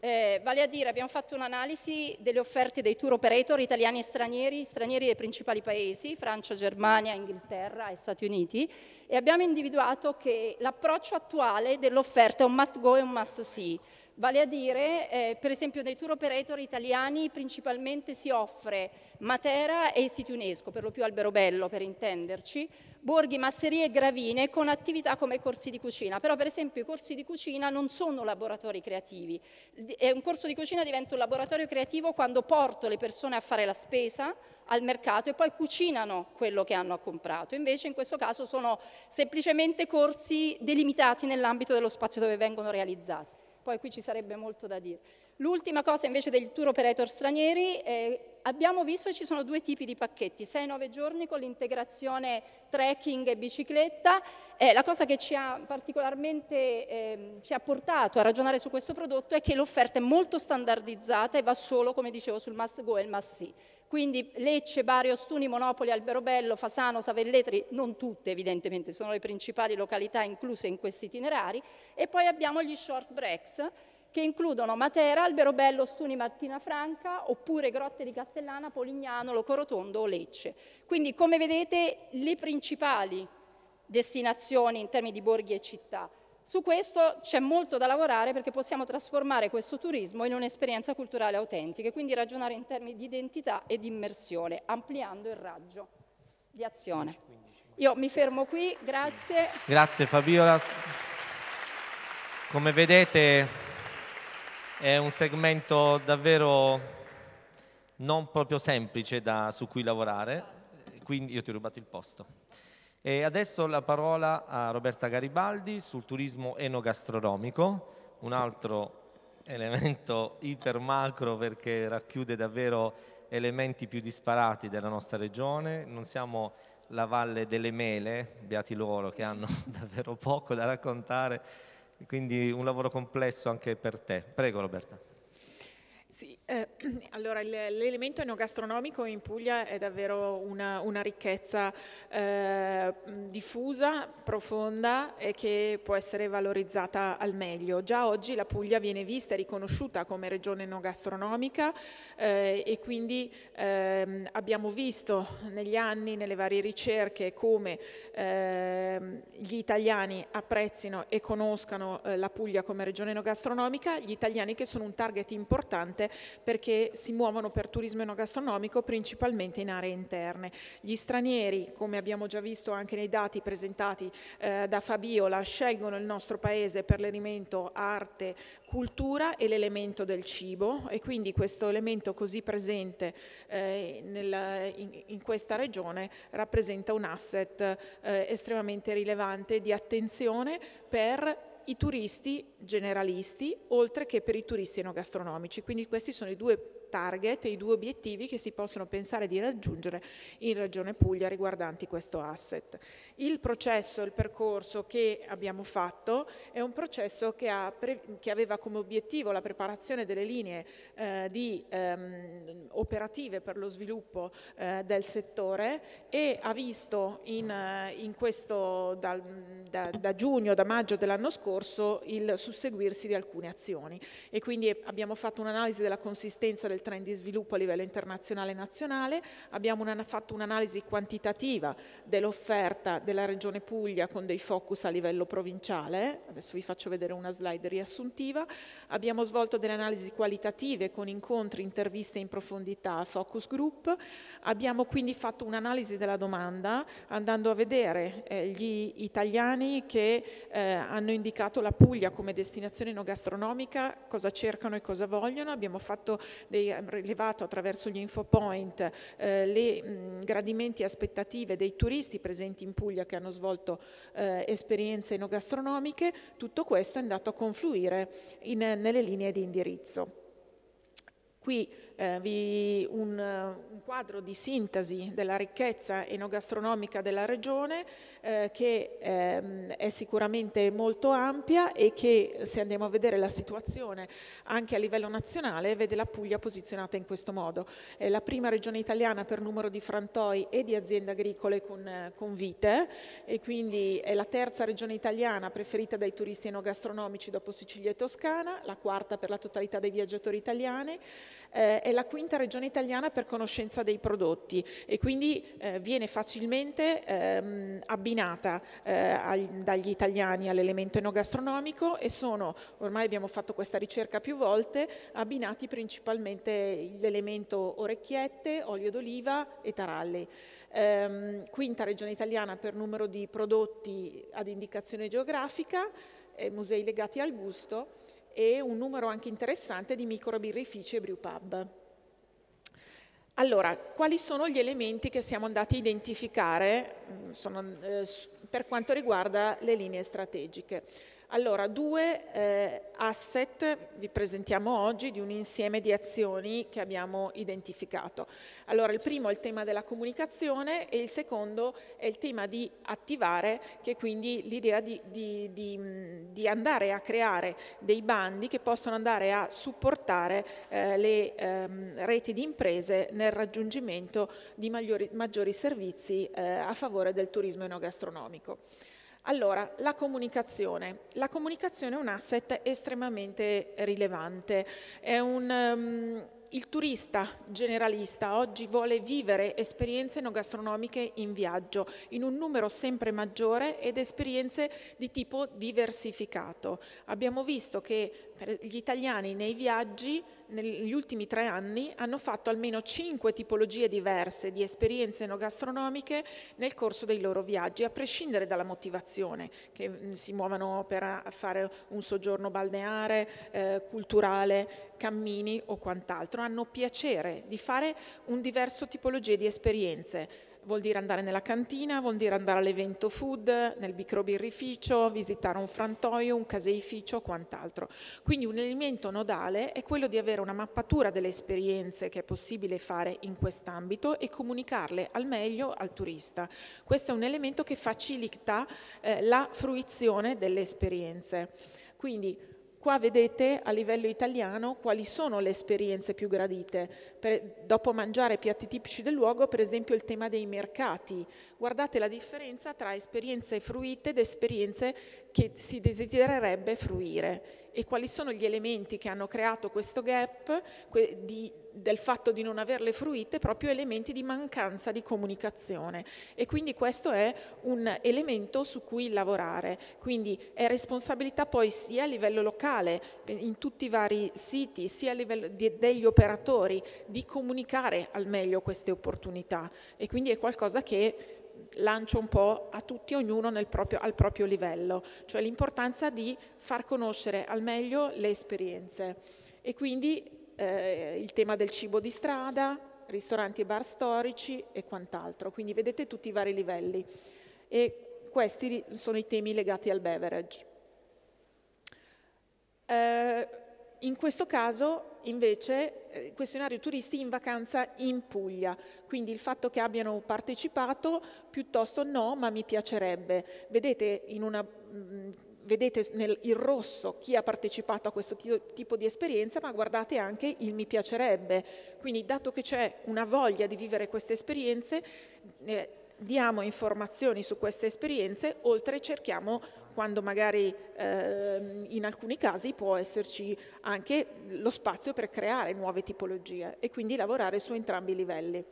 Eh, vale a dire, abbiamo fatto un'analisi delle offerte dei tour operator italiani e stranieri, stranieri dei principali paesi, Francia, Germania, Inghilterra e Stati Uniti, e abbiamo individuato che l'approccio attuale dell'offerta è un must go e un must see Vale a dire, eh, per esempio, dai tour operator italiani principalmente si offre Matera e i siti UNESCO, per lo più Alberobello per intenderci, borghi, masserie e gravine con attività come corsi di cucina. Però per esempio i corsi di cucina non sono laboratori creativi. Eh, un corso di cucina diventa un laboratorio creativo quando porto le persone a fare la spesa al mercato e poi cucinano quello che hanno comprato. Invece in questo caso sono semplicemente corsi delimitati nell'ambito dello spazio dove vengono realizzati poi qui ci sarebbe molto da dire. L'ultima cosa invece del tour operator stranieri, eh, abbiamo visto che ci sono due tipi di pacchetti, 6-9 giorni con l'integrazione trekking e bicicletta. Eh, la cosa che ci ha particolarmente eh, ci ha portato a ragionare su questo prodotto è che l'offerta è molto standardizzata e va solo, come dicevo, sul must go e il must see. Quindi Lecce, Bari, Ostuni, Monopoli, Alberobello, Fasano, Savelletri, non tutte evidentemente, sono le principali località incluse in questi itinerari. E poi abbiamo gli short breaks che includono Matera, Alberobello, Ostuni, Martina Franca, oppure Grotte di Castellana, Polignano, Locorotondo o Lecce. Quindi come vedete le principali destinazioni in termini di borghi e città. Su questo c'è molto da lavorare perché possiamo trasformare questo turismo in un'esperienza culturale autentica e quindi ragionare in termini di identità e di immersione, ampliando il raggio di azione. Io mi fermo qui, grazie. Grazie Fabiola. Come vedete è un segmento davvero non proprio semplice da, su cui lavorare, quindi io ti ho rubato il posto. E adesso la parola a Roberta Garibaldi sul turismo enogastronomico, un altro elemento iper macro perché racchiude davvero elementi più disparati della nostra regione, non siamo la valle delle mele, beati loro che hanno davvero poco da raccontare, quindi un lavoro complesso anche per te. Prego Roberta. Sì, eh, allora l'elemento enogastronomico in Puglia è davvero una, una ricchezza eh, diffusa, profonda e che può essere valorizzata al meglio. Già oggi la Puglia viene vista e riconosciuta come regione enogastronomica eh, e quindi ehm, abbiamo visto negli anni, nelle varie ricerche, come ehm, gli italiani apprezzino e conoscano eh, la Puglia come regione enogastronomica, gli italiani che sono un target importante importante perché si muovono per turismo enogastronomico principalmente in aree interne. Gli stranieri, come abbiamo già visto anche nei dati presentati eh, da Fabiola, scelgono il nostro paese per l'elemento arte, cultura e l'elemento del cibo e quindi questo elemento così presente eh, nel, in, in, questa regione rappresenta un asset eh, estremamente rilevante di attenzione per i turisti generalisti oltre che per i turisti enogastronomici. Quindi questi sono i due target e i due obiettivi che si possono pensare di raggiungere in Regione Puglia riguardanti questo asset. Il processo, il percorso che abbiamo fatto è un processo che, ha, che aveva come obiettivo la preparazione delle linee eh, di, ehm, operative per lo sviluppo eh, del settore e ha visto in, eh, in questo, da, da, da giugno, da maggio dell'anno scorso il susseguirsi di alcune azioni e quindi abbiamo fatto un'analisi della consistenza del del trend di sviluppo a livello internazionale e nazionale, abbiamo una, fatto un'analisi quantitativa dell'offerta della Regione Puglia con dei focus a livello provinciale, adesso vi faccio vedere una slide riassuntiva, abbiamo svolto delle analisi qualitative con incontri, interviste in profondità, focus group, abbiamo quindi fatto un'analisi della domanda andando a vedere eh, gli italiani che eh, hanno indicato la Puglia come destinazione no gastronomica, cosa cercano e cosa vogliono, abbiamo fatto dei Ehm, rilevato attraverso gli infopoint eh, le mh, gradimenti aspettative dei turisti presenti in Puglia che hanno svolto eh, esperienze enogastronomiche, tutto questo è andato a confluire in, nelle linee di indirizzo. Qui eh, un, un, quadro di sintesi della ricchezza enogastronomica della regione eh, che ehm, è sicuramente molto ampia e che se andiamo a vedere la situazione anche a livello nazionale vede la Puglia posizionata in questo modo. È la prima regione italiana per numero di frantoi e di aziende agricole con, con vite e quindi è la terza regione italiana preferita dai turisti enogastronomici dopo Sicilia e Toscana, la quarta per la totalità dei viaggiatori italiani eh, è la quinta regione italiana per conoscenza dei prodotti e quindi eh, viene facilmente ehm, abbinata eh, agli, dagli italiani all'elemento enogastronomico e sono, ormai abbiamo fatto questa ricerca più volte, abbinati principalmente l'elemento orecchiette, olio d'oliva e taralli. Ehm, quinta regione italiana per numero di prodotti ad indicazione geografica, eh, musei legati al gusto e un numero anche interessante di microbirrifici e brewpub. Allora, quali sono gli elementi che siamo andati a identificare mm, sono, eh, per quanto riguarda le linee strategiche? Allora, due eh, asset vi presentiamo oggi di un insieme di azioni che abbiamo identificato. Allora, il primo è il tema della comunicazione e il secondo è il tema di attivare, che è quindi l'idea di, di, di, di andare a creare dei bandi che possono andare a supportare eh, le ehm, reti di imprese nel raggiungimento di maggiori, maggiori servizi eh, a favore del turismo enogastronomico. Allora, la comunicazione. La comunicazione è un asset estremamente rilevante. Un, um, il turista generalista oggi vuole vivere esperienze no gastronomiche in viaggio in un numero sempre maggiore ed esperienze di tipo diversificato. Abbiamo visto che gli italiani nei viaggi negli ultimi tre anni hanno fatto almeno cinque tipologie diverse di esperienze enogastronomiche nel corso dei loro viaggi, a prescindere dalla motivazione, che mm, si muovano per fare un soggiorno balneare, eh, culturale, cammini o quant'altro. Hanno piacere di fare un diverso tipologia di esperienze Vuol dire andare nella cantina, vuol dire andare all'evento food, nel microbirrificio, visitare un frantoio, un caseificio, quant'altro. Quindi un elemento nodale è quello di avere una mappatura delle esperienze che è possibile fare in quest'ambito e comunicarle al meglio al turista. Questo è un elemento che facilita eh, la fruizione delle esperienze. Quindi, Qua vedete a livello italiano quali sono le esperienze più gradite. Per, dopo mangiare piatti tipici del luogo, per esempio il tema dei mercati. Guardate la differenza tra esperienze fruite ed esperienze che si desidererebbe fruire e quali sono gli elementi che hanno creato questo gap que- di, del fatto di non averle fruite, proprio elementi di mancanza di comunicazione. E quindi questo è un elemento su cui lavorare. Quindi è responsabilità poi sia a livello locale, in tutti i vari siti, sia a livello di, degli operatori, di comunicare al meglio queste opportunità. E quindi è qualcosa che lancio un po' a tutti, ognuno proprio, al proprio livello, cioè l'importanza di far conoscere al meglio le esperienze. E quindi eh, il tema del cibo di strada, ristoranti e bar storici e quant'altro. Quindi vedete tutti i vari livelli. E questi sono i temi legati al beverage. Eh, in questo caso invece eh, questionario turisti in vacanza in Puglia, quindi il fatto che abbiano partecipato piuttosto no, ma mi piacerebbe. Vedete in una... Mm, vedete nel, il rosso chi ha partecipato a questo tipo di esperienza, ma guardate anche il mi piacerebbe. Quindi, dato che c'è una voglia di vivere queste esperienze, eh, diamo informazioni su queste esperienze, oltre cerchiamo quando magari eh, in alcuni casi può esserci anche lo spazio per creare nuove tipologie e quindi lavorare su entrambi i livelli.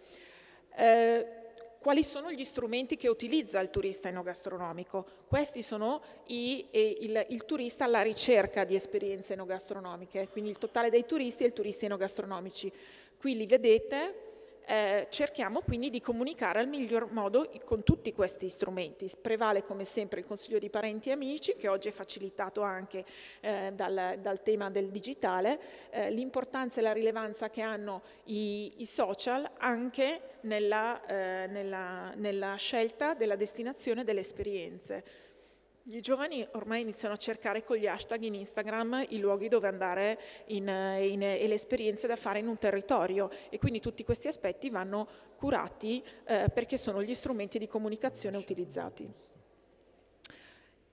Eh, quali sono gli strumenti che utilizza il turista enogastronomico? Questi sono i, il, il, turista alla ricerca di esperienze enogastronomiche, quindi il totale dei turisti e i turisti enogastronomici. Qui li vedete, eh, cerchiamo quindi di comunicare al miglior modo con tutti questi strumenti. Prevale come sempre il Consiglio di Parenti e Amici, che oggi è facilitato anche eh, dal, dal, tema del digitale, eh, l'importanza e la rilevanza che hanno i, i social anche nella, eh, nella, nella scelta della destinazione delle esperienze. I giovani ormai iniziano a cercare con gli hashtag in Instagram i luoghi dove andare in, in, e le esperienze da fare in un territorio e quindi tutti questi aspetti vanno curati eh, perché sono gli strumenti di comunicazione utilizzati.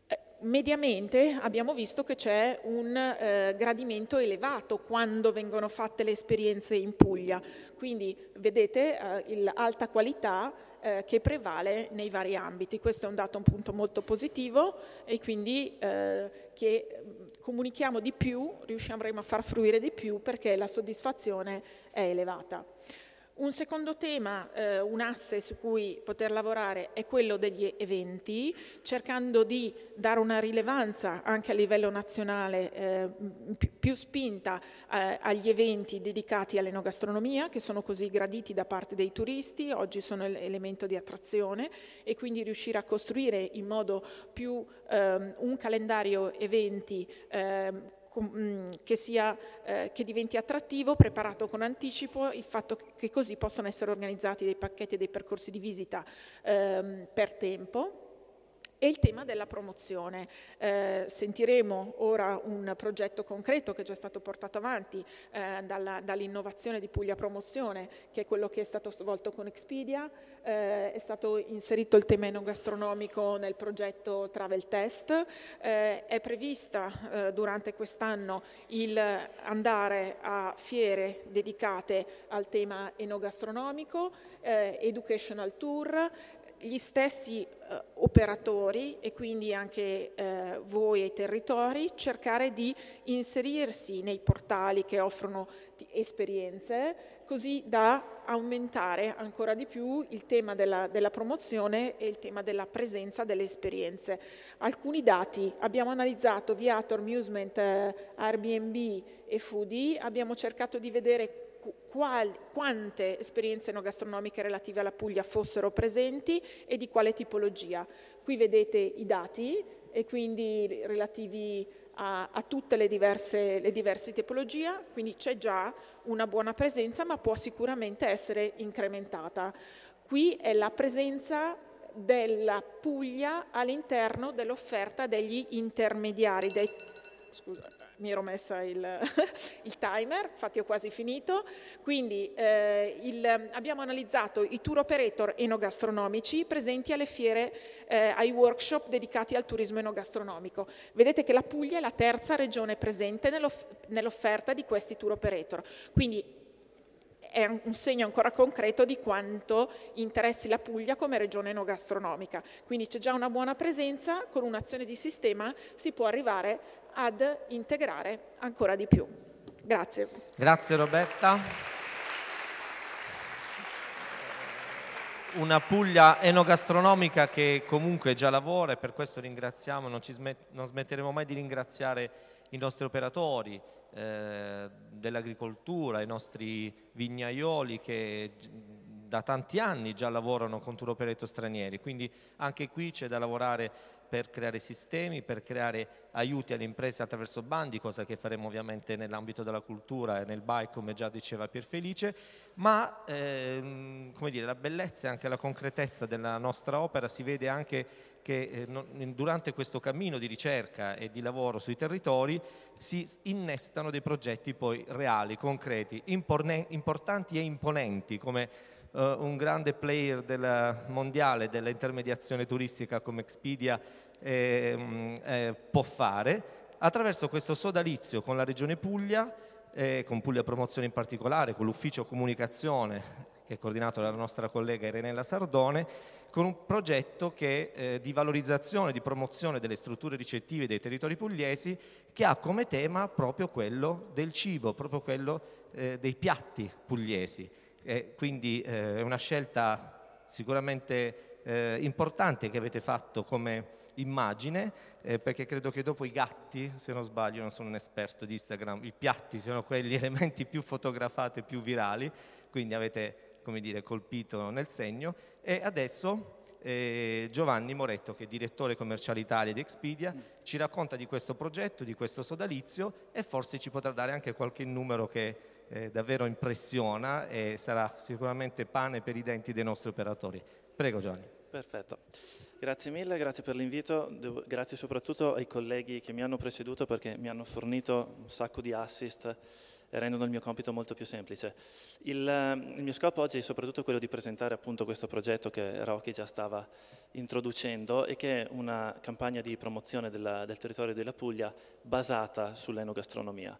Eh, mediamente abbiamo visto che c'è un eh, gradimento elevato quando vengono fatte le esperienze in Puglia, quindi vedete eh, l'alta qualità eh, che prevale nei vari ambiti. Questo è un dato appunto, molto positivo e quindi eh, che mm, comunichiamo di più, riusciamo a far fruire di più perché la soddisfazione è elevata. Un secondo tema, eh, un asse su cui poter lavorare è quello degli eventi, cercando di dare una rilevanza anche a livello nazionale eh, più spinta eh, agli eventi dedicati all'enogastronomia che sono così graditi da parte dei turisti, oggi sono elemento di attrazione e quindi riuscire a costruire in modo più ehm, un calendario eventi ehm, che, sia, eh, che, diventi attrattivo, preparato con anticipo, il fatto che così possono essere organizzati dei pacchetti e dei percorsi di visita ehm, per tempo e il tema della promozione. Eh, sentiremo ora un progetto concreto che è già stato portato avanti eh, dalla, dall'innovazione di Puglia Promozione, che è quello che è stato svolto con Expedia, eh, è stato inserito il tema enogastronomico nel progetto Travel Test, eh, è prevista eh, durante quest'anno il andare a fiere dedicate al tema enogastronomico, eh, educational tour, gli stessi eh, operatori e quindi anche eh, voi e i territori cercare di inserirsi nei portali che offrono esperienze così da aumentare ancora di più il tema della, della, promozione e il tema della presenza delle esperienze. Alcuni dati, abbiamo analizzato Viator, Amusement, eh, Airbnb e Foodie, abbiamo cercato di vedere quali, quante esperienze enogastronomiche relative alla Puglia fossero presenti e di quale tipologia. Qui vedete i dati e quindi relativi a, a tutte le diverse, le diverse tipologie, quindi c'è già una buona presenza ma può sicuramente essere incrementata. Qui è la presenza della Puglia all'interno dell'offerta degli intermediari, dei, scusate, mi ero messa il, il timer, infatti ho quasi finito, quindi eh, il, abbiamo analizzato i tour operator enogastronomici presenti alle fiere, eh, ai workshop dedicati al turismo enogastronomico. Vedete che la Puglia è la terza regione presente nell'offerta di questi tour operator, quindi è un segno ancora concreto di quanto interessi la Puglia come regione enogastronomica. Quindi c'è già una buona presenza, con un'azione di sistema si può arrivare ad integrare ancora di più. Grazie. Grazie Roberta. Una Puglia enogastronomica che comunque già lavora e per questo ringraziamo, non, smet non smetteremo mai di ringraziare i nostri operatori, eh, dell'agricoltura, i nostri vignaioli che da tanti anni già lavorano con tour operator stranieri, quindi anche qui c'è da lavorare per creare sistemi, per creare aiuti alle imprese attraverso bandi, cosa che faremo ovviamente nell'ambito della cultura e nel bike, come già diceva Pierfelice, ma ehm, dire, la bellezza e anche la concretezza della nostra opera si vede anche che eh, durante questo cammino di ricerca e di lavoro sui territori si innestano dei progetti poi reali, concreti, importanti e imponenti, come eh, un grande player del mondiale dell'intermediazione turistica come Expedia ehm, eh, può fare, attraverso questo sodalizio con la Regione Puglia, eh, con Puglia Promozione in particolare, con l'ufficio comunicazione che è coordinato dalla nostra collega Irenella Sardone, con un progetto che, eh, di valorizzazione, di promozione delle strutture ricettive dei territori pugliesi che ha come tema proprio quello del cibo, proprio quello eh, dei piatti pugliesi e quindi eh, è una scelta sicuramente eh, importante che avete fatto come immagine, eh, perché credo che dopo i gatti, se non sbaglio, non sono un esperto di Instagram, i piatti sono quegli elementi più fotografati e più virali, quindi avete, come dire, colpito nel segno. E adesso eh, Giovanni Moretto, che è direttore commerciale Italia di Expedia, ci racconta di questo progetto, di questo sodalizio e forse ci potrà dare anche qualche numero che eh, davvero impressiona e sarà sicuramente pane per i denti dei nostri operatori. Prego Gianni. Perfetto. Grazie mille, grazie per l'invito, Devo, grazie soprattutto ai colleghi che mi hanno preceduto perché mi hanno fornito un sacco di assist e rendono il mio compito molto più semplice. Il, eh, il, mio scopo oggi è soprattutto quello di presentare appunto questo progetto che Rocky già stava introducendo e che è una campagna di promozione della, del territorio della Puglia basata sull'enogastronomia.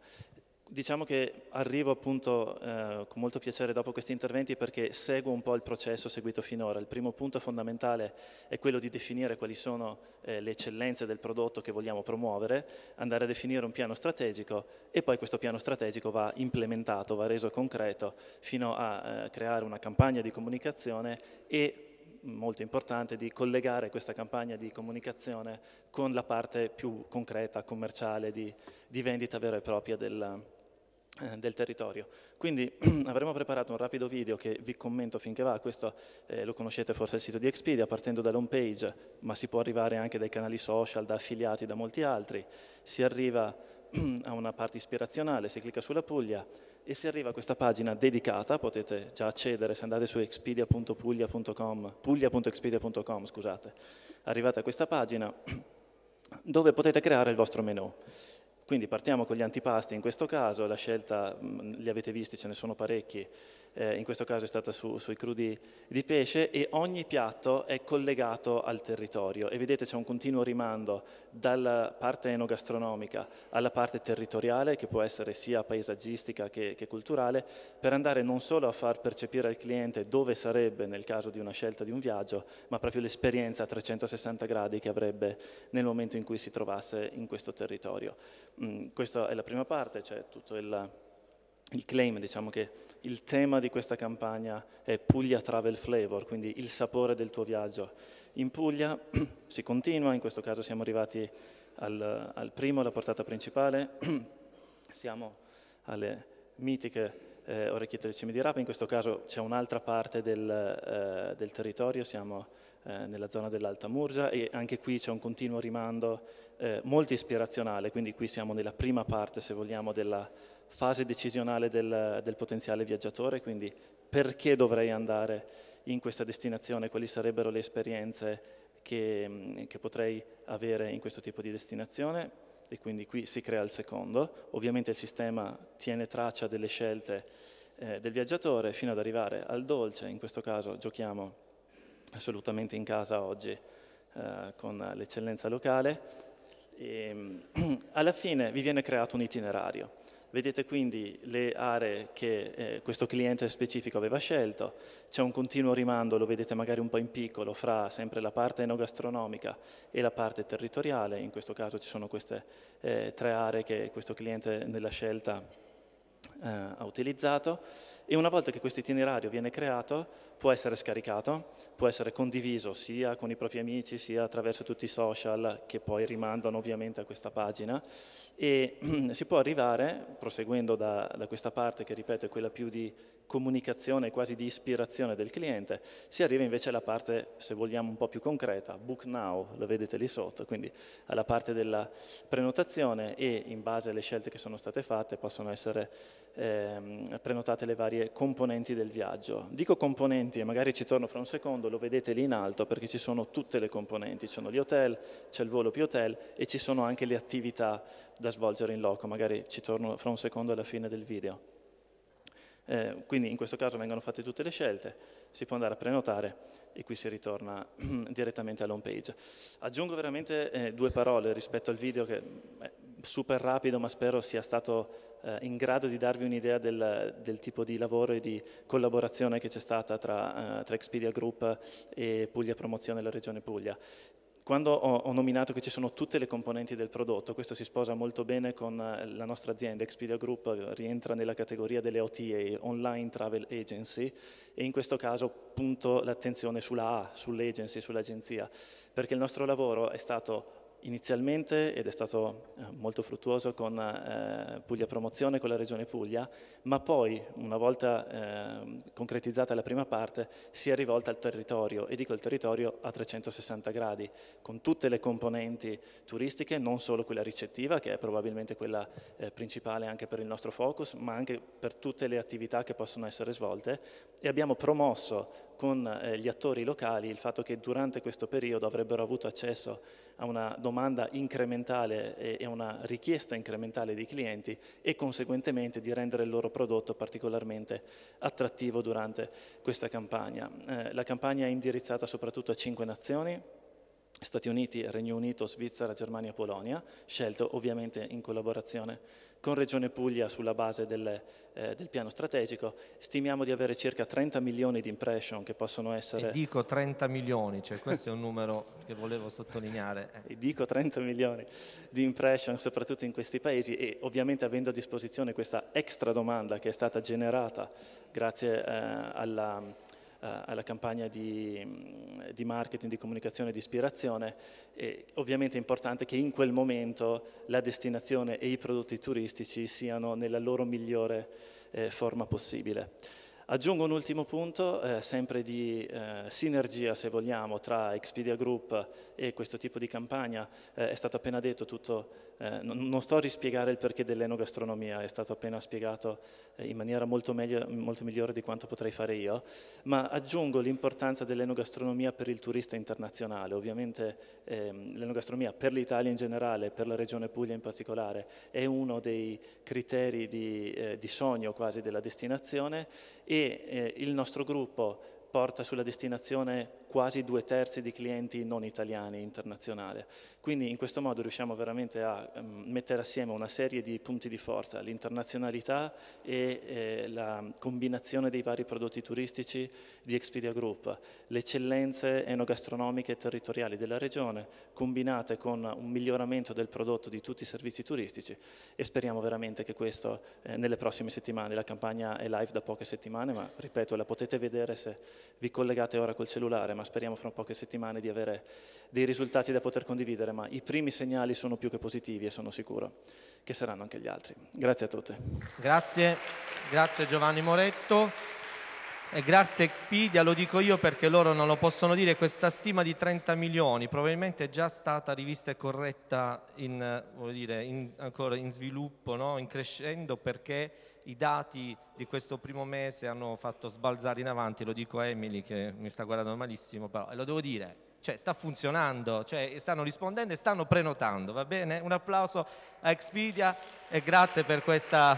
Diciamo che arrivo appunto eh, con molto piacere dopo questi interventi perché seguo un po' il processo seguito finora. Il primo punto fondamentale è quello di definire quali sono eh, le eccellenze del prodotto che vogliamo promuovere, andare a definire un piano strategico e poi questo piano strategico va implementato, va reso concreto fino a eh, creare una campagna di comunicazione e mm, molto importante di collegare questa campagna di comunicazione con la parte più concreta, commerciale, di, di vendita vera e propria del, eh, del territorio. Quindi avremo preparato un rapido video che vi commento finché va, questo eh, lo conoscete forse il sito di Expedia, partendo dall'home page, ma si può arrivare anche dai canali social, da affiliati, da molti altri, si arriva a una parte ispirazionale, si clicca sulla Puglia e si arriva a questa pagina dedicata, potete già accedere se andate su expedia.puglia.com, puglia.expedia.com, scusate, arrivate a questa pagina dove potete creare il vostro menu. Quindi partiamo con gli antipasti in questo caso, la scelta, li avete visti, ce ne sono parecchi, eh, in questo caso è stata su, sui crudi di pesce, e ogni piatto è collegato al territorio. E vedete c'è un continuo rimando dalla parte enogastronomica alla parte territoriale, che può essere sia paesaggistica che, che culturale, per andare non solo a far percepire al cliente dove sarebbe nel caso di una scelta di un viaggio, ma proprio l'esperienza a 360 gradi che avrebbe nel momento in cui si trovasse in questo territorio. Mm, questa è la prima parte, c'è cioè tutto il il claim, diciamo che il tema di questa campagna è Puglia Travel Flavor, quindi il sapore del tuo viaggio. In Puglia si continua, in questo caso siamo arrivati al, al primo, alla portata principale, siamo alle mitiche eh, orecchiette del cime di rapa, in questo caso c'è un'altra parte del, eh, del territorio, siamo eh, nella zona dell'Alta Murgia e anche qui c'è un continuo rimando eh, molto ispirazionale, quindi qui siamo nella prima parte, se vogliamo, della fase decisionale del, del potenziale viaggiatore, quindi perché dovrei andare in questa destinazione, quali sarebbero le esperienze che, mm, che potrei avere in questo tipo di destinazione e quindi qui si crea il secondo. Ovviamente il sistema tiene traccia delle scelte eh, del viaggiatore fino ad arrivare al dolce, in questo caso giochiamo assolutamente in casa oggi eh, con l'eccellenza locale. E, ehm, alla fine vi viene creato un itinerario. Vedete quindi le aree che eh, questo cliente specifico aveva scelto, c'è un continuo rimando, lo vedete magari un po' in piccolo, fra sempre la parte enogastronomica e la parte territoriale, in questo caso ci sono queste eh, tre aree che questo cliente nella scelta eh, ha utilizzato e una volta che questo itinerario viene creato può essere scaricato, può essere condiviso sia con i propri amici sia attraverso tutti i social che poi rimandano ovviamente a questa pagina e si può arrivare, proseguendo da, da questa parte che ripeto è quella più di comunicazione quasi di ispirazione del cliente, si arriva invece alla parte, se vogliamo, un po' più concreta, book now, lo vedete lì sotto, quindi alla parte della prenotazione e in base alle scelte che sono state fatte possono essere ehm, prenotate le varie componenti del viaggio. Dico componenti e magari ci torno fra un secondo, lo vedete lì in alto perché ci sono tutte le componenti, ci sono gli hotel, c'è il volo più hotel e ci sono anche le attività da svolgere in loco, magari ci torno fra un secondo alla fine del video. Eh, quindi in questo caso vengono fatte tutte le scelte, si può andare a prenotare e qui si ritorna direttamente all'home page. Aggiungo veramente eh, due parole rispetto al video che è eh, super rapido ma spero sia stato eh, in grado di darvi un'idea del, del, tipo di lavoro e di collaborazione che c'è stata tra, eh, tra Expedia Group e Puglia Promozione e la Regione Puglia quando ho, ho, nominato che ci sono tutte le componenti del prodotto, questo si sposa molto bene con eh, la nostra azienda, Expedia Group rientra nella categoria delle OTA, Online Travel Agency, e in questo caso punto l'attenzione sulla A, sull'agency, sull'agenzia, perché il nostro lavoro è stato inizialmente, ed è stato eh, molto fruttuoso con eh, Puglia Promozione, con la Regione Puglia, ma poi, una volta eh, concretizzata la prima parte, si è rivolta al territorio, e dico il territorio a 360 gradi, con tutte le componenti turistiche, non solo quella ricettiva, che è probabilmente quella eh, principale anche per il nostro focus, ma anche per tutte le attività che possono essere svolte, e abbiamo promosso con eh, gli attori locali il fatto che durante questo periodo avrebbero avuto accesso a una domanda incrementale e a una richiesta incrementale dei clienti e conseguentemente di rendere il loro prodotto particolarmente attrattivo durante questa campagna. Eh, la campagna è indirizzata soprattutto a cinque nazioni, Stati Uniti, Regno Unito, Svizzera, Germania e Polonia, scelto ovviamente in collaborazione con Regione Puglia, sulla base del, eh, del, piano strategico, stimiamo di avere circa 30 milioni di impression che possono essere... E dico 30 milioni, cioè questo è un numero che volevo sottolineare. Eh. E dico 30 milioni di impression, soprattutto in questi paesi, e ovviamente avendo a disposizione questa extra domanda che è stata generata grazie eh, alla eh, alla campagna di, mm, di, marketing, di comunicazione, di ispirazione. E ovviamente è importante che in quel momento la destinazione e i prodotti turistici siano nella loro migliore eh, forma possibile. Aggiungo un ultimo punto, eh, sempre di eh, sinergia se vogliamo tra Expedia Group e questo tipo di campagna, eh, è stato appena detto tutto eh, non, non, sto a rispiegare il perché dell'enogastronomia, è stato appena spiegato eh, in maniera molto, meglio, molto migliore di quanto potrei fare io, ma aggiungo l'importanza dell'enogastronomia per il turista internazionale. Ovviamente ehm, l'enogastronomia per l'Italia in generale, per la regione Puglia in particolare, è uno dei criteri di, eh, di sogno quasi della destinazione e eh, il nostro gruppo porta sulla destinazione quasi due terzi di clienti non italiani internazionali. Quindi in questo modo riusciamo veramente a ehm, mettere assieme una serie di punti di forza, l'internazionalità e eh, la combinazione dei vari prodotti turistici di Expedia Group, le eccellenze enogastronomiche e territoriali della regione, combinate con un miglioramento del prodotto di tutti i servizi turistici e speriamo veramente che questo eh, nelle prossime settimane, la campagna è live da poche settimane, ma ripeto, la potete vedere se vi collegate ora col cellulare, ma speriamo fra poche settimane di avere dei risultati da poter condividere, ma i primi segnali sono più che positivi e sono sicuro che saranno anche gli altri. Grazie a tutti. Grazie, grazie Giovanni Moretto grazie Expedia, lo dico io perché loro non lo possono dire, questa stima di 30 milioni probabilmente è già stata rivista e corretta in, dire, in, ancora in sviluppo, no? in crescendo perché i dati di questo primo mese hanno fatto sbalzare in avanti, lo dico a Emily che mi sta guardando malissimo, però lo devo dire, cioè, sta funzionando, cioè, stanno rispondendo e stanno prenotando, va bene? Un applauso a Expedia e grazie per questa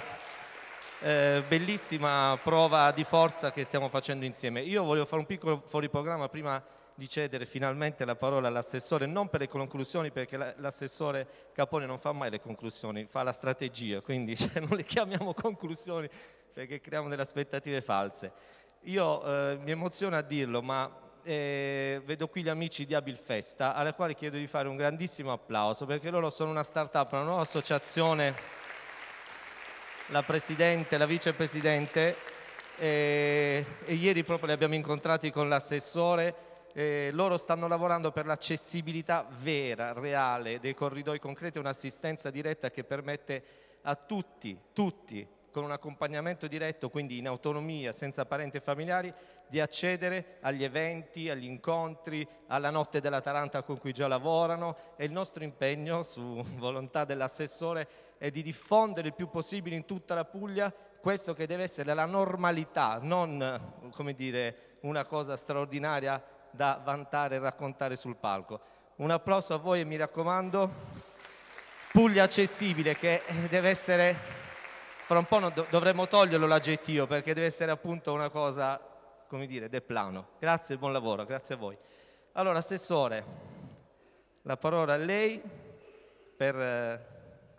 eh, bellissima prova di forza che stiamo facendo insieme. Io voglio fare un piccolo fuori programma prima di cedere finalmente la parola all'assessore, non per le conclusioni, perché l'assessore Capone non fa mai le conclusioni, fa la strategia, quindi cioè, non le chiamiamo conclusioni perché creiamo delle aspettative false. Io eh, mi emoziono a dirlo, ma eh, vedo qui gli amici di Abil Festa, alla quale chiedo di fare un grandissimo applauso, perché loro sono una start-up, una nuova associazione la Presidente, la Vicepresidente e, eh, e ieri proprio li abbiamo incontrati con l'assessore. Eh, loro stanno lavorando per l'accessibilità vera, reale dei corridoi concreti, un'assistenza diretta che permette a tutti, tutti con un accompagnamento diretto, quindi in autonomia, senza parenti e familiari, di accedere agli eventi, agli incontri, alla notte della Taranta con cui già lavorano e il nostro impegno, su volontà dell'assessore, è di diffondere il più possibile in tutta la Puglia questo che deve essere la normalità, non come dire, una cosa straordinaria da vantare e raccontare sul palco. Un applauso a voi e mi raccomando, Puglia accessibile che deve essere fra un po' dovremmo toglierlo l'aggettivo perché deve essere appunto una cosa, come dire, de plano. Grazie, buon lavoro, grazie a voi. Allora, Assessore, la parola a lei per eh,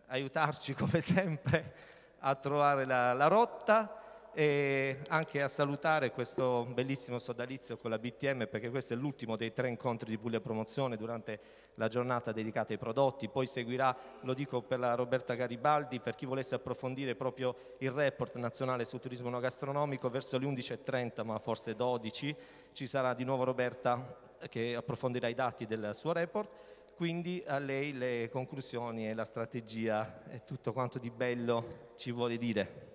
aiutarci come sempre a trovare la, la rotta e anche a salutare questo bellissimo sodalizio con la BTM perché questo è l'ultimo dei tre incontri di Puglia Promozione durante la giornata dedicata ai prodotti, poi seguirà, lo dico per la Roberta Garibaldi, per chi volesse approfondire proprio il report nazionale sul turismo no gastronomico verso le 11.30 ma forse 12 ci sarà di nuovo Roberta che approfondirà i dati del suo report quindi a lei le conclusioni e la strategia e tutto quanto di bello ci vuole dire.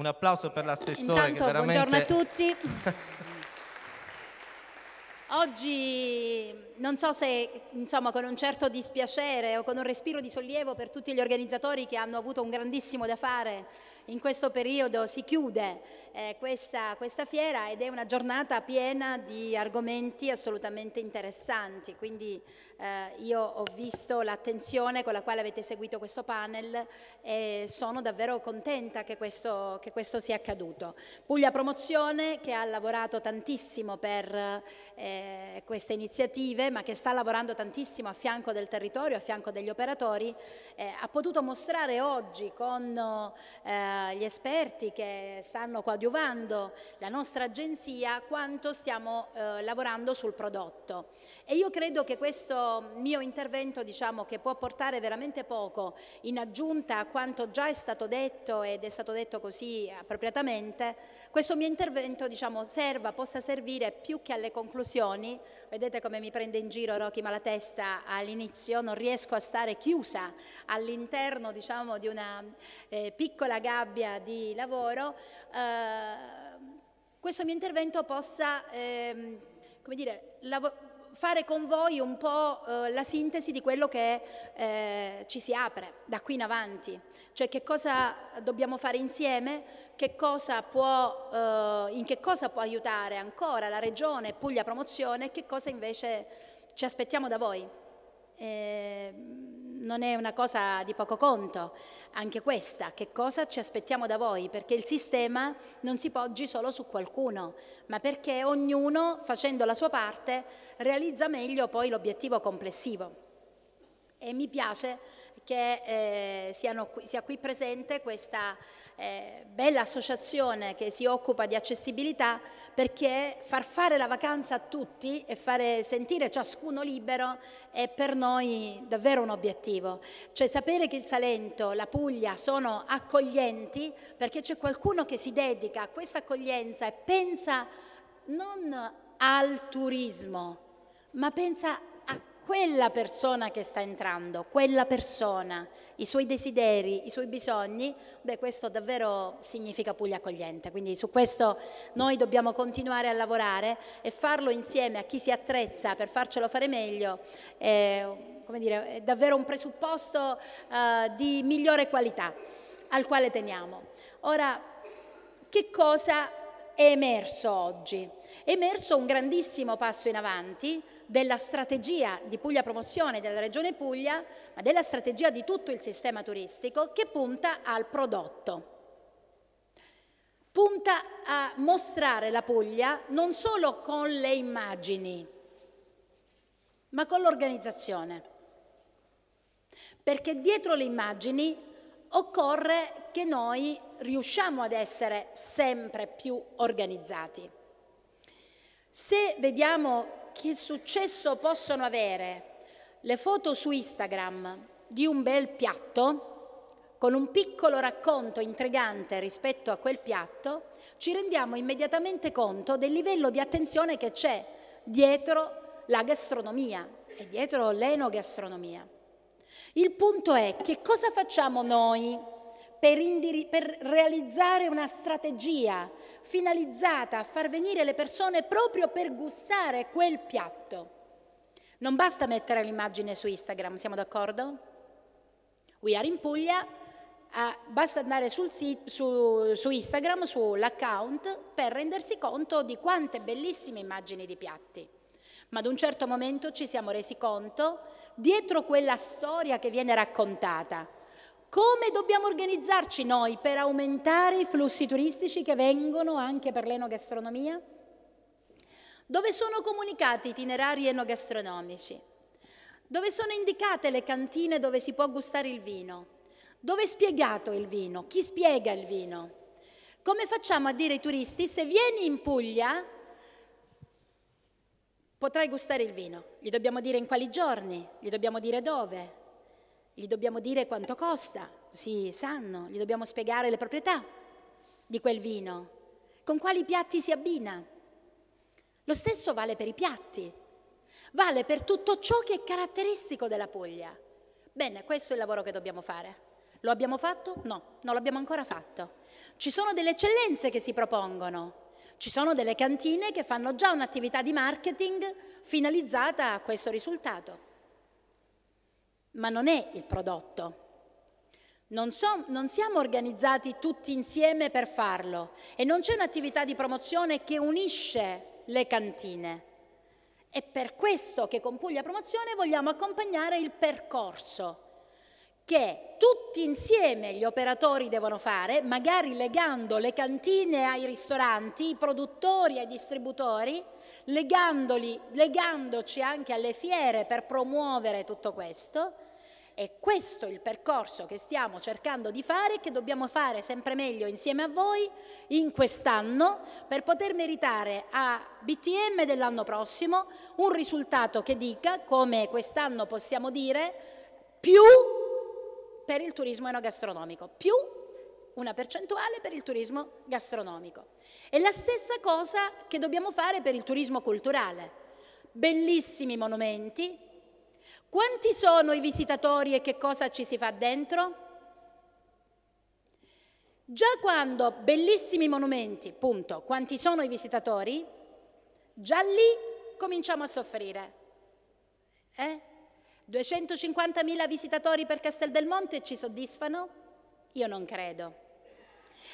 Un applauso per l'assessore Intanto, che veramente... buongiorno a tutti. Oggi non so se insomma, con un certo dispiacere o con un respiro di sollievo per tutti gli organizzatori che hanno avuto un grandissimo da fare in questo periodo si chiude eh, questa, questa, fiera ed è una giornata piena di argomenti assolutamente interessanti, quindi eh, io ho visto l'attenzione con la quale avete seguito questo panel e sono davvero contenta che questo, che questo sia accaduto. Puglia Promozione che ha lavorato tantissimo per eh, queste iniziative ma che sta lavorando tantissimo a fianco del territorio, a fianco degli operatori, eh, ha potuto mostrare oggi con eh, gli esperti che stanno coadiuvando la nostra agenzia quanto stiamo eh, lavorando sul prodotto. E io credo che questo mio intervento, diciamo, che può portare veramente poco in aggiunta a quanto già è stato detto ed è stato detto così appropriatamente, questo mio intervento, diciamo, serva, possa servire più che alle conclusioni. Vedete come mi prende in giro Rocky Malatesta all'inizio, non riesco a stare chiusa all'interno, diciamo, di una eh, piccola gabbia di lavoro. Eh, questo mio intervento possa, ehm, come dire, lavorare fare con voi un po' eh, la sintesi di quello che eh, ci si apre da qui in avanti, cioè che cosa dobbiamo fare insieme, che cosa può, eh, in che cosa può aiutare ancora la Regione Puglia Promozione e che cosa invece ci aspettiamo da voi. Eh, non è una cosa di poco conto, anche questa, che cosa ci aspettiamo da voi, perché il sistema non si poggi solo su qualcuno, ma perché ognuno, facendo la sua parte, realizza meglio poi l'obiettivo complessivo. E mi piace che eh, siano, sia qui presente questa eh, bella associazione che si occupa di accessibilità perché far fare la vacanza a tutti e fare sentire ciascuno libero è per noi davvero un obiettivo. Cioè sapere che il Salento, la Puglia sono accoglienti perché c'è qualcuno che si dedica a questa accoglienza e pensa non al turismo, ma pensa quella persona che sta entrando, quella persona, i suoi desideri, i suoi bisogni, beh questo davvero significa Puglia accogliente, quindi su questo noi dobbiamo continuare a lavorare e farlo insieme a chi si attrezza per farcelo fare meglio. Eh, Dire, è davvero un presupposto uh, di migliore qualità al quale teniamo. Ora, che cosa è emerso oggi? emerso un grandissimo passo in avanti della strategia di Puglia Promozione della Regione Puglia, ma della strategia di tutto il sistema turistico che punta al prodotto. Punta a mostrare la Puglia non solo con le immagini, ma con l'organizzazione. Perché dietro le immagini occorre che noi riusciamo ad essere sempre più organizzati. Se vediamo che successo possono avere le foto su Instagram di un bel piatto, con un piccolo racconto intrigante rispetto a quel piatto, ci rendiamo immediatamente conto del livello di attenzione che c'è dietro la gastronomia e dietro l'enogastronomia. Il punto è che cosa facciamo noi per, indiri- per realizzare una strategia finalizzata a far venire le persone proprio per gustare quel piatto. Non basta mettere l'immagine su Instagram, siamo d'accordo? We are in Puglia, eh, basta andare sit, su, su Instagram, sull'account, per rendersi conto di quante bellissime immagini di piatti. Ma ad un certo momento ci siamo resi conto, dietro quella storia che viene raccontata, come dobbiamo organizzarci noi per aumentare i flussi turistici che vengono anche per l'enogastronomia? Dove sono comunicati itinerari enogastronomici? Dove sono indicate le cantine dove si può gustare il vino? Dove è spiegato il vino? Chi spiega il vino? Come facciamo a dire ai turisti se vieni in Puglia potrai gustare il vino? Gli dobbiamo dire in quali giorni, gli dobbiamo dire dove, gli dobbiamo dire quanto costa, si sanno, gli dobbiamo spiegare le proprietà di quel vino, con quali piatti si abbina. Lo stesso vale per i piatti, vale per tutto ciò che è caratteristico della Puglia. Bene, questo è il lavoro che dobbiamo fare. Lo abbiamo fatto? No, non l'abbiamo ancora fatto. Ci sono delle eccellenze che si propongono, ci sono delle cantine che fanno già un'attività di marketing finalizzata a questo risultato ma non è il prodotto. Non, so, non, siamo organizzati tutti insieme per farlo e non c'è un'attività di promozione che unisce le cantine. È per questo che con Puglia Promozione vogliamo accompagnare il percorso che tutti insieme gli operatori devono fare, magari legando le cantine ai ristoranti, i produttori ai distributori, legandoci anche alle fiere per promuovere tutto questo. E questo è il percorso che stiamo cercando di fare e che dobbiamo fare sempre meglio insieme a voi in quest'anno per poter meritare a BTM dell'anno prossimo un risultato che dica, come quest'anno possiamo dire, più per il turismo enogastronomico, più una percentuale per il turismo gastronomico. È la stessa cosa che dobbiamo fare per il turismo culturale. Bellissimi monumenti. Quanti sono i visitatori e che cosa ci si fa dentro? Già quando bellissimi monumenti, punto, quanti sono i visitatori, già lì cominciamo a soffrire. Eh? 250.000 visitatori per Castel del Monte ci soddisfano? Io non credo.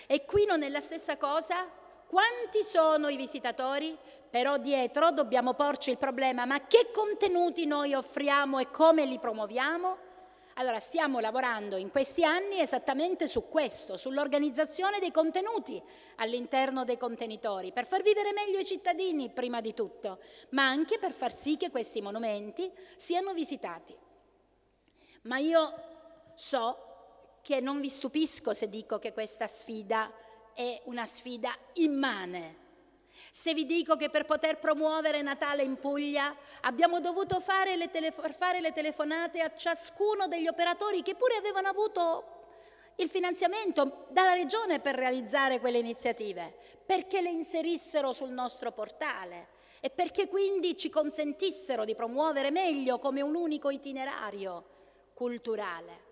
E qui non è la stessa cosa? Quanti sono i visitatori? Però dietro dobbiamo porci il problema, ma che contenuti noi offriamo e come li promuoviamo? Allora stiamo lavorando in questi anni esattamente su questo, sull'organizzazione dei contenuti all'interno dei contenitori, per far vivere meglio i cittadini prima di tutto, ma anche per far sì che questi monumenti siano visitati. Ma io so che non vi stupisco se dico che questa sfida è una sfida immane se vi dico che per poter promuovere Natale in Puglia abbiamo dovuto fare le, telefo- fare le telefonate a ciascuno degli operatori che pure avevano avuto il finanziamento dalla Regione per realizzare quelle iniziative, perché le inserissero sul nostro portale e perché quindi ci consentissero di promuovere meglio come un unico itinerario culturale.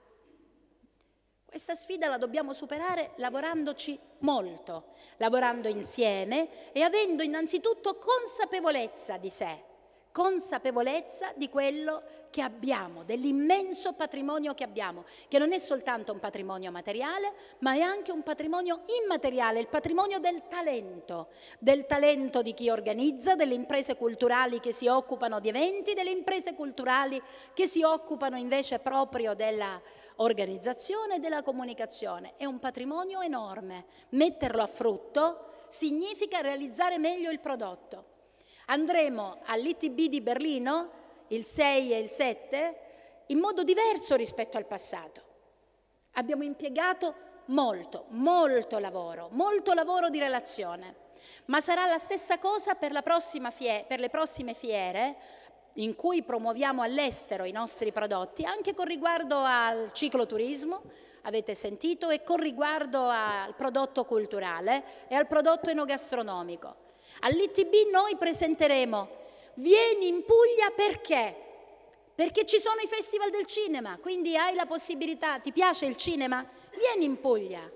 Questa sfida la dobbiamo superare lavorandoci molto, lavorando insieme e avendo innanzitutto consapevolezza di sé, consapevolezza di quello che abbiamo, dell'immenso patrimonio che abbiamo, che non è soltanto un patrimonio materiale, ma è anche un patrimonio immateriale, il patrimonio del talento, del talento di chi organizza, delle imprese culturali che si occupano di eventi, delle imprese culturali che si occupano invece proprio della organizzazione e della comunicazione. È un patrimonio enorme. Metterlo a frutto significa realizzare meglio il prodotto. Andremo all'ITB di Berlino il 6 e il 7 in modo diverso rispetto al passato. Abbiamo impiegato molto, molto lavoro, molto lavoro di relazione, ma sarà la stessa cosa per, prossima, per le prossime fiere in cui promuoviamo all'estero i nostri prodotti, anche con riguardo al cicloturismo, avete sentito, e con riguardo al prodotto culturale e al prodotto enogastronomico. All'ITB noi presenteremo Vieni in Puglia perché? Perché ci sono i festival del cinema, quindi hai la possibilità, ti piace il cinema? Vieni in Puglia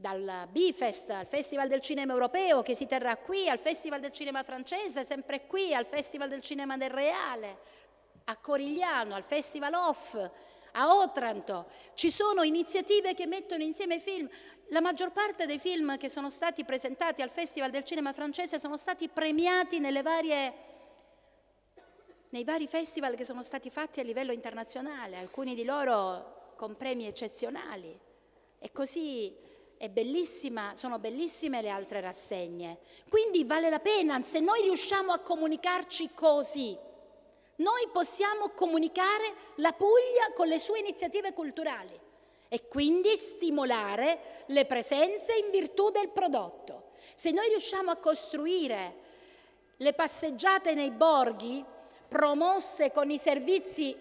dal Bifest al Festival del Cinema Europeo che si terrà qui, al Festival del Cinema Francese sempre qui, al Festival del Cinema del Reale, a Corigliano, al Festival Off, a Otranto. Ci sono iniziative che mettono insieme film. La maggior parte dei film che sono stati presentati al Festival del Cinema Francese sono stati premiati varie, nei vari festival che sono stati fatti a livello internazionale, alcuni di loro con premi eccezionali. E così bellissima, sono bellissime le altre rassegne. Quindi vale la pena, se noi riusciamo a comunicarci così, noi possiamo comunicare la Puglia con le sue iniziative culturali e quindi stimolare le presenze in virtù del prodotto. Se noi riusciamo a costruire le passeggiate nei borghi promosse con i servizi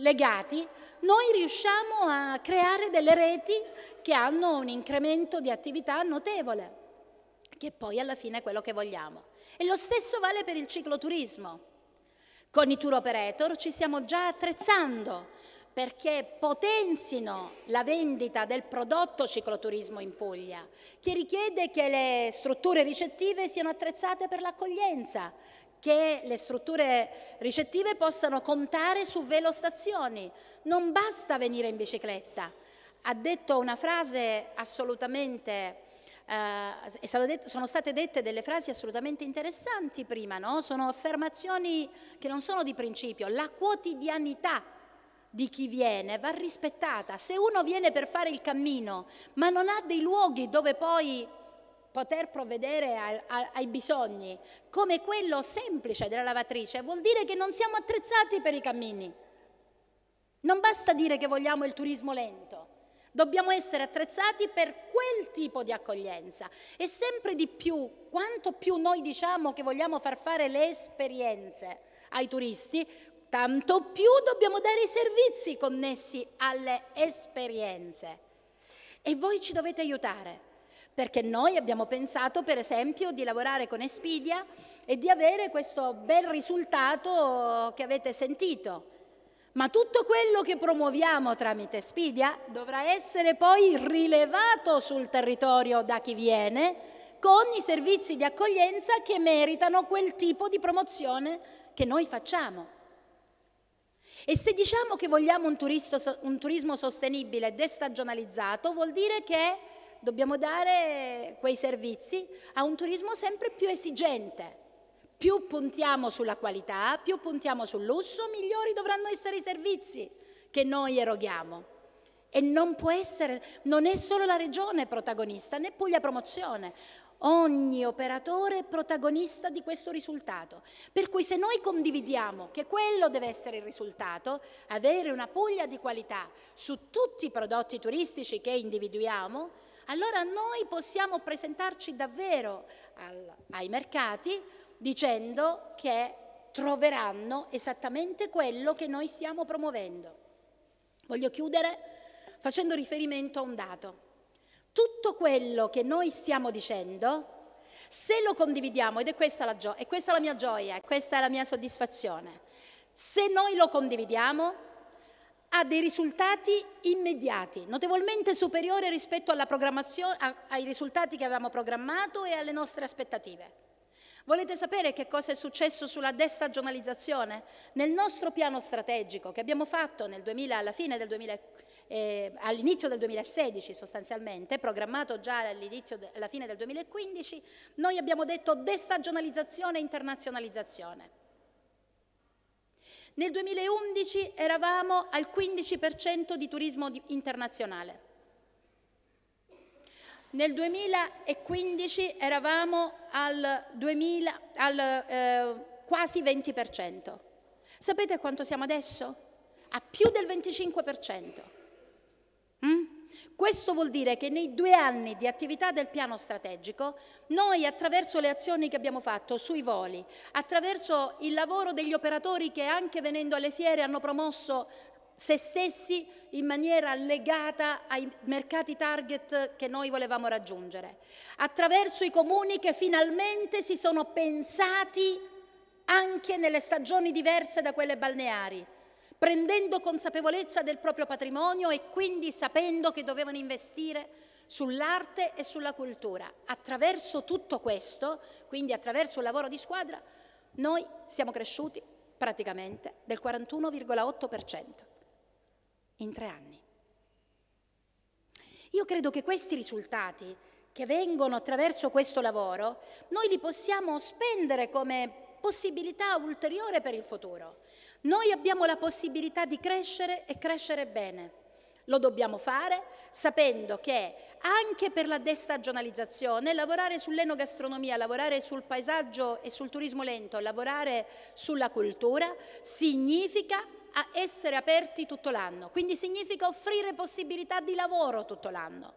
legati, noi riusciamo a creare delle reti che hanno un incremento di attività notevole, che poi alla fine è quello che vogliamo. E lo stesso vale per il cicloturismo. Con i tour operator ci stiamo già attrezzando perché potenzino la vendita del prodotto cicloturismo in Puglia, che richiede che le strutture ricettive siano attrezzate per l'accoglienza, che le strutture ricettive possano contare su velostazioni. Non basta venire in bicicletta. Ha detto una frase assolutamente... Eh, detto, sono state dette delle frasi assolutamente interessanti prima, no? sono affermazioni che non sono di principio. La quotidianità di chi viene va rispettata. Se uno viene per fare il cammino, ma non ha dei luoghi dove poi poter provvedere a, a, ai bisogni, come quello semplice della lavatrice, vuol dire che non siamo attrezzati per i cammini. Non basta dire che vogliamo il turismo lento, dobbiamo essere attrezzati per quel tipo di accoglienza e sempre di più, quanto più noi diciamo che vogliamo far fare le esperienze ai turisti, tanto più dobbiamo dare i servizi connessi alle esperienze. E voi ci dovete aiutare perché noi abbiamo pensato per esempio di lavorare con Expedia e di avere questo bel risultato che avete sentito. Ma tutto quello che promuoviamo tramite Expedia dovrà essere poi rilevato sul territorio da chi viene con i servizi di accoglienza che meritano quel tipo di promozione che noi facciamo. E se diciamo che vogliamo un, turisto, un turismo sostenibile e destagionalizzato, vuol dire che dobbiamo dare quei servizi a un turismo sempre più esigente. Più puntiamo sulla qualità, più puntiamo sul lusso, migliori dovranno essere i servizi che noi eroghiamo. E non può essere, non è solo la regione protagonista, né Puglia Promozione. Ogni operatore è protagonista di questo risultato. Per cui se noi condividiamo che quello deve essere il risultato, avere una Puglia di qualità su tutti i prodotti turistici che individuiamo, allora noi possiamo presentarci davvero al, ai mercati dicendo che troveranno esattamente quello che noi stiamo promuovendo. Voglio chiudere facendo riferimento a un dato. Tutto quello che noi stiamo dicendo, se lo condividiamo, ed è questa la, gio- è questa la mia gioia, è questa la mia soddisfazione, se noi lo condividiamo, ha dei risultati immediati, notevolmente superiori rispetto a, ai risultati che avevamo programmato e alle nostre aspettative. Volete sapere che cosa è successo sulla destagionalizzazione? Nel nostro piano strategico che abbiamo fatto 2000, del eh, all'inizio del 2016 sostanzialmente, programmato già de, alla fine del 2015, noi abbiamo detto destagionalizzazione e internazionalizzazione. Nel 2011 eravamo al 15% di turismo internazionale. Nel 2015 eravamo al, 2000, al eh, quasi 20%. Sapete quanto siamo adesso? A più del 25%. Mm? Questo vuol dire che nei due anni di attività del piano strategico noi attraverso le azioni che abbiamo fatto sui voli, attraverso il lavoro degli operatori che anche venendo alle fiere hanno promosso se stessi in maniera legata ai mercati target che noi volevamo raggiungere, attraverso i comuni che finalmente si sono pensati anche nelle stagioni diverse da quelle balneari prendendo consapevolezza del proprio patrimonio e quindi sapendo che dovevano investire sull'arte e sulla cultura. Attraverso tutto questo, quindi attraverso il lavoro di squadra, noi siamo cresciuti praticamente del 41,8% in tre anni. Io credo che questi risultati che vengono attraverso questo lavoro, noi li possiamo spendere come possibilità ulteriore per il futuro. Noi abbiamo la possibilità di crescere e crescere bene. Lo dobbiamo fare sapendo che anche per la destagionalizzazione, lavorare sull'enogastronomia, lavorare sul paesaggio e sul turismo lento, lavorare sulla cultura, significa ah, essere aperti tutto l'anno. Quindi significa offrire possibilità di lavoro tutto l'anno.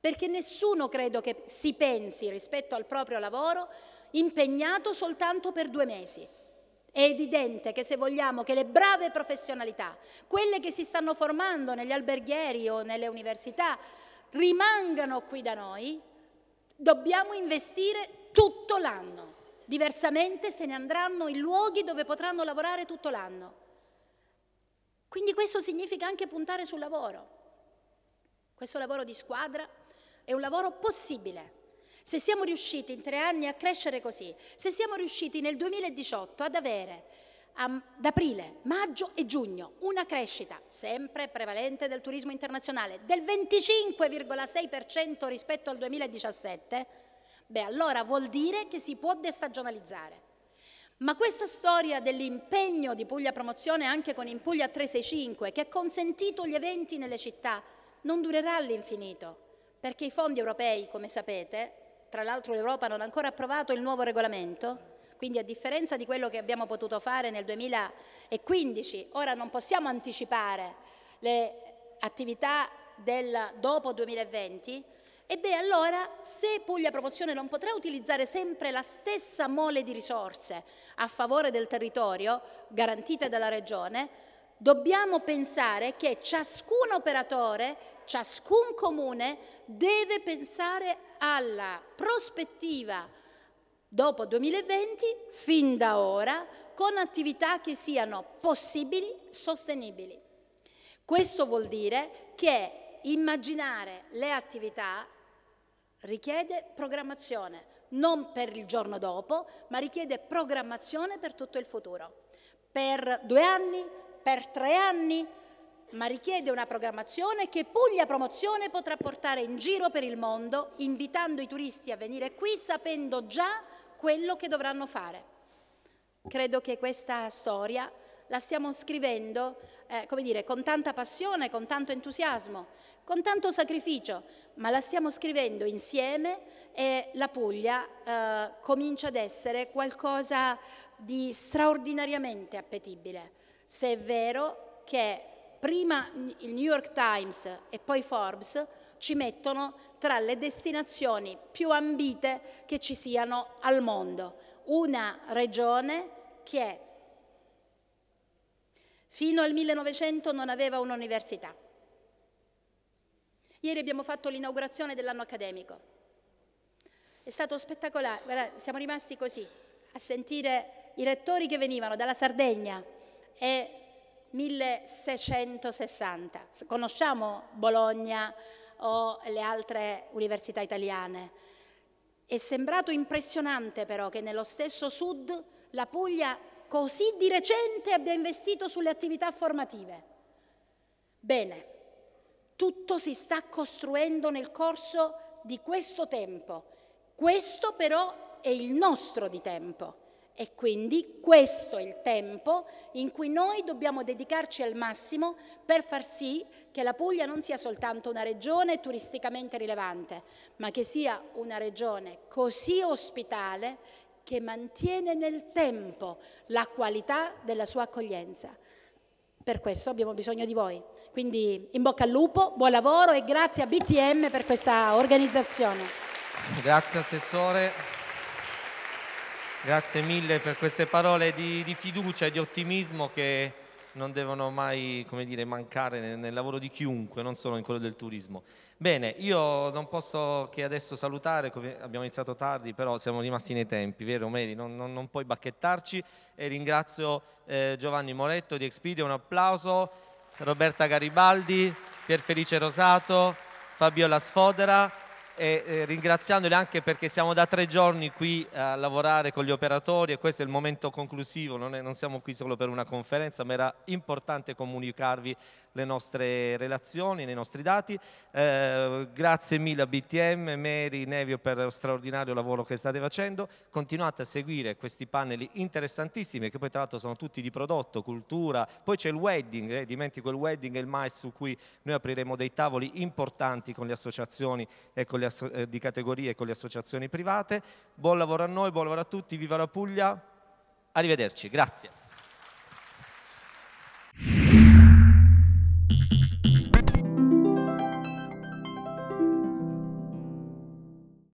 Perché nessuno credo che si pensi rispetto al proprio lavoro impegnato soltanto per due mesi. È evidente che se vogliamo che le brave professionalità, quelle che si stanno formando negli alberghieri o nelle università, rimangano qui da noi, dobbiamo investire tutto l'anno. Diversamente se ne andranno in luoghi dove potranno lavorare tutto l'anno. Quindi questo significa anche puntare sul lavoro. Questo lavoro di squadra è un lavoro possibile se siamo riusciti in tre anni a crescere così, se siamo riusciti nel 2018 ad avere ad aprile, maggio e giugno una crescita sempre prevalente del turismo internazionale del 25,6% rispetto al 2017, beh allora vuol dire che si può destagionalizzare. Ma questa storia dell'impegno di Puglia Promozione anche con In Puglia 365, che ha consentito gli eventi nelle città, non durerà all'infinito, perché i fondi europei, come sapete, tra l'altro l'Europa non ha ancora approvato il nuovo regolamento, quindi a differenza di quello che abbiamo potuto fare nel 2015, ora non possiamo anticipare le attività del dopo 2020, e beh, allora, se Puglia Promozione non potrà utilizzare sempre la stessa mole di risorse a favore del territorio, garantite dalla Regione, dobbiamo pensare che ciascun operatore, ciascun comune deve pensare alla prospettiva dopo 2020, fin da ora, con attività che siano possibili, sostenibili. Questo vuol dire che immaginare le attività richiede programmazione, non per il giorno dopo, ma richiede programmazione per tutto il futuro. Per due anni, per tre anni, ma richiede una programmazione che Puglia Promozione potrà portare in giro per il mondo, invitando i turisti a venire qui sapendo già quello che dovranno fare. Credo che questa storia la stiamo scrivendo, eh, come dire, con tanta passione, con tanto entusiasmo, con tanto sacrificio, ma la stiamo scrivendo insieme e la Puglia eh, comincia ad essere qualcosa di straordinariamente appetibile, se è vero che prima il New York Times e poi Forbes ci mettono tra le destinazioni più ambite che ci siano al mondo. Una regione che fino al 1900 non aveva un'università. Ieri abbiamo fatto l'inaugurazione dell'anno accademico. È stato spettacolare, Guarda, siamo rimasti così, a sentire i rettori che venivano dalla Sardegna e 1660. Conosciamo Bologna o le altre università italiane. È sembrato impressionante però che nello stesso sud la Puglia così di recente abbia investito sulle attività formative. Bene, tutto si sta costruendo nel corso di questo tempo. Questo però è il nostro di tempo. E quindi questo è il tempo in cui noi dobbiamo dedicarci al massimo per far sì che la Puglia non sia soltanto una regione turisticamente rilevante, ma che sia una regione così ospitale che mantiene nel tempo la qualità della sua accoglienza. Per questo abbiamo bisogno di voi. Quindi in bocca al lupo, buon lavoro e grazie a BTM per questa organizzazione. Grazie Assessore. Grazie mille per queste parole di, di, fiducia e di ottimismo che non devono mai dire, mancare nel, nel, lavoro di chiunque, non solo in quello del turismo. Bene, io non posso che adesso salutare, abbiamo iniziato tardi, però siamo rimasti nei tempi, vero Meri? Non, non, non puoi bacchettarci e ringrazio eh, Giovanni Moretto di Expedia, un applauso, Roberta Garibaldi, Pier Felice Rosato, Fabiola Sfodera e eh, ringraziandoli anche perché siamo da tre giorni qui a lavorare con gli operatori e questo è il momento conclusivo, non, è, non siamo qui solo per una conferenza, ma era importante comunicarvi le nostre relazioni, nei nostri dati. Eh, grazie mille a BTM, Mary, Nevio per lo straordinario lavoro che state facendo. Continuate a seguire questi panel interessantissimi che poi tra l'altro sono tutti di prodotto, cultura, poi c'è il wedding, eh, dimentico il wedding e il mais su cui noi apriremo dei tavoli importanti con le associazioni le asso eh, di categorie e con le associazioni private. Buon lavoro a noi, buon lavoro a tutti, viva la Puglia, arrivederci, grazie.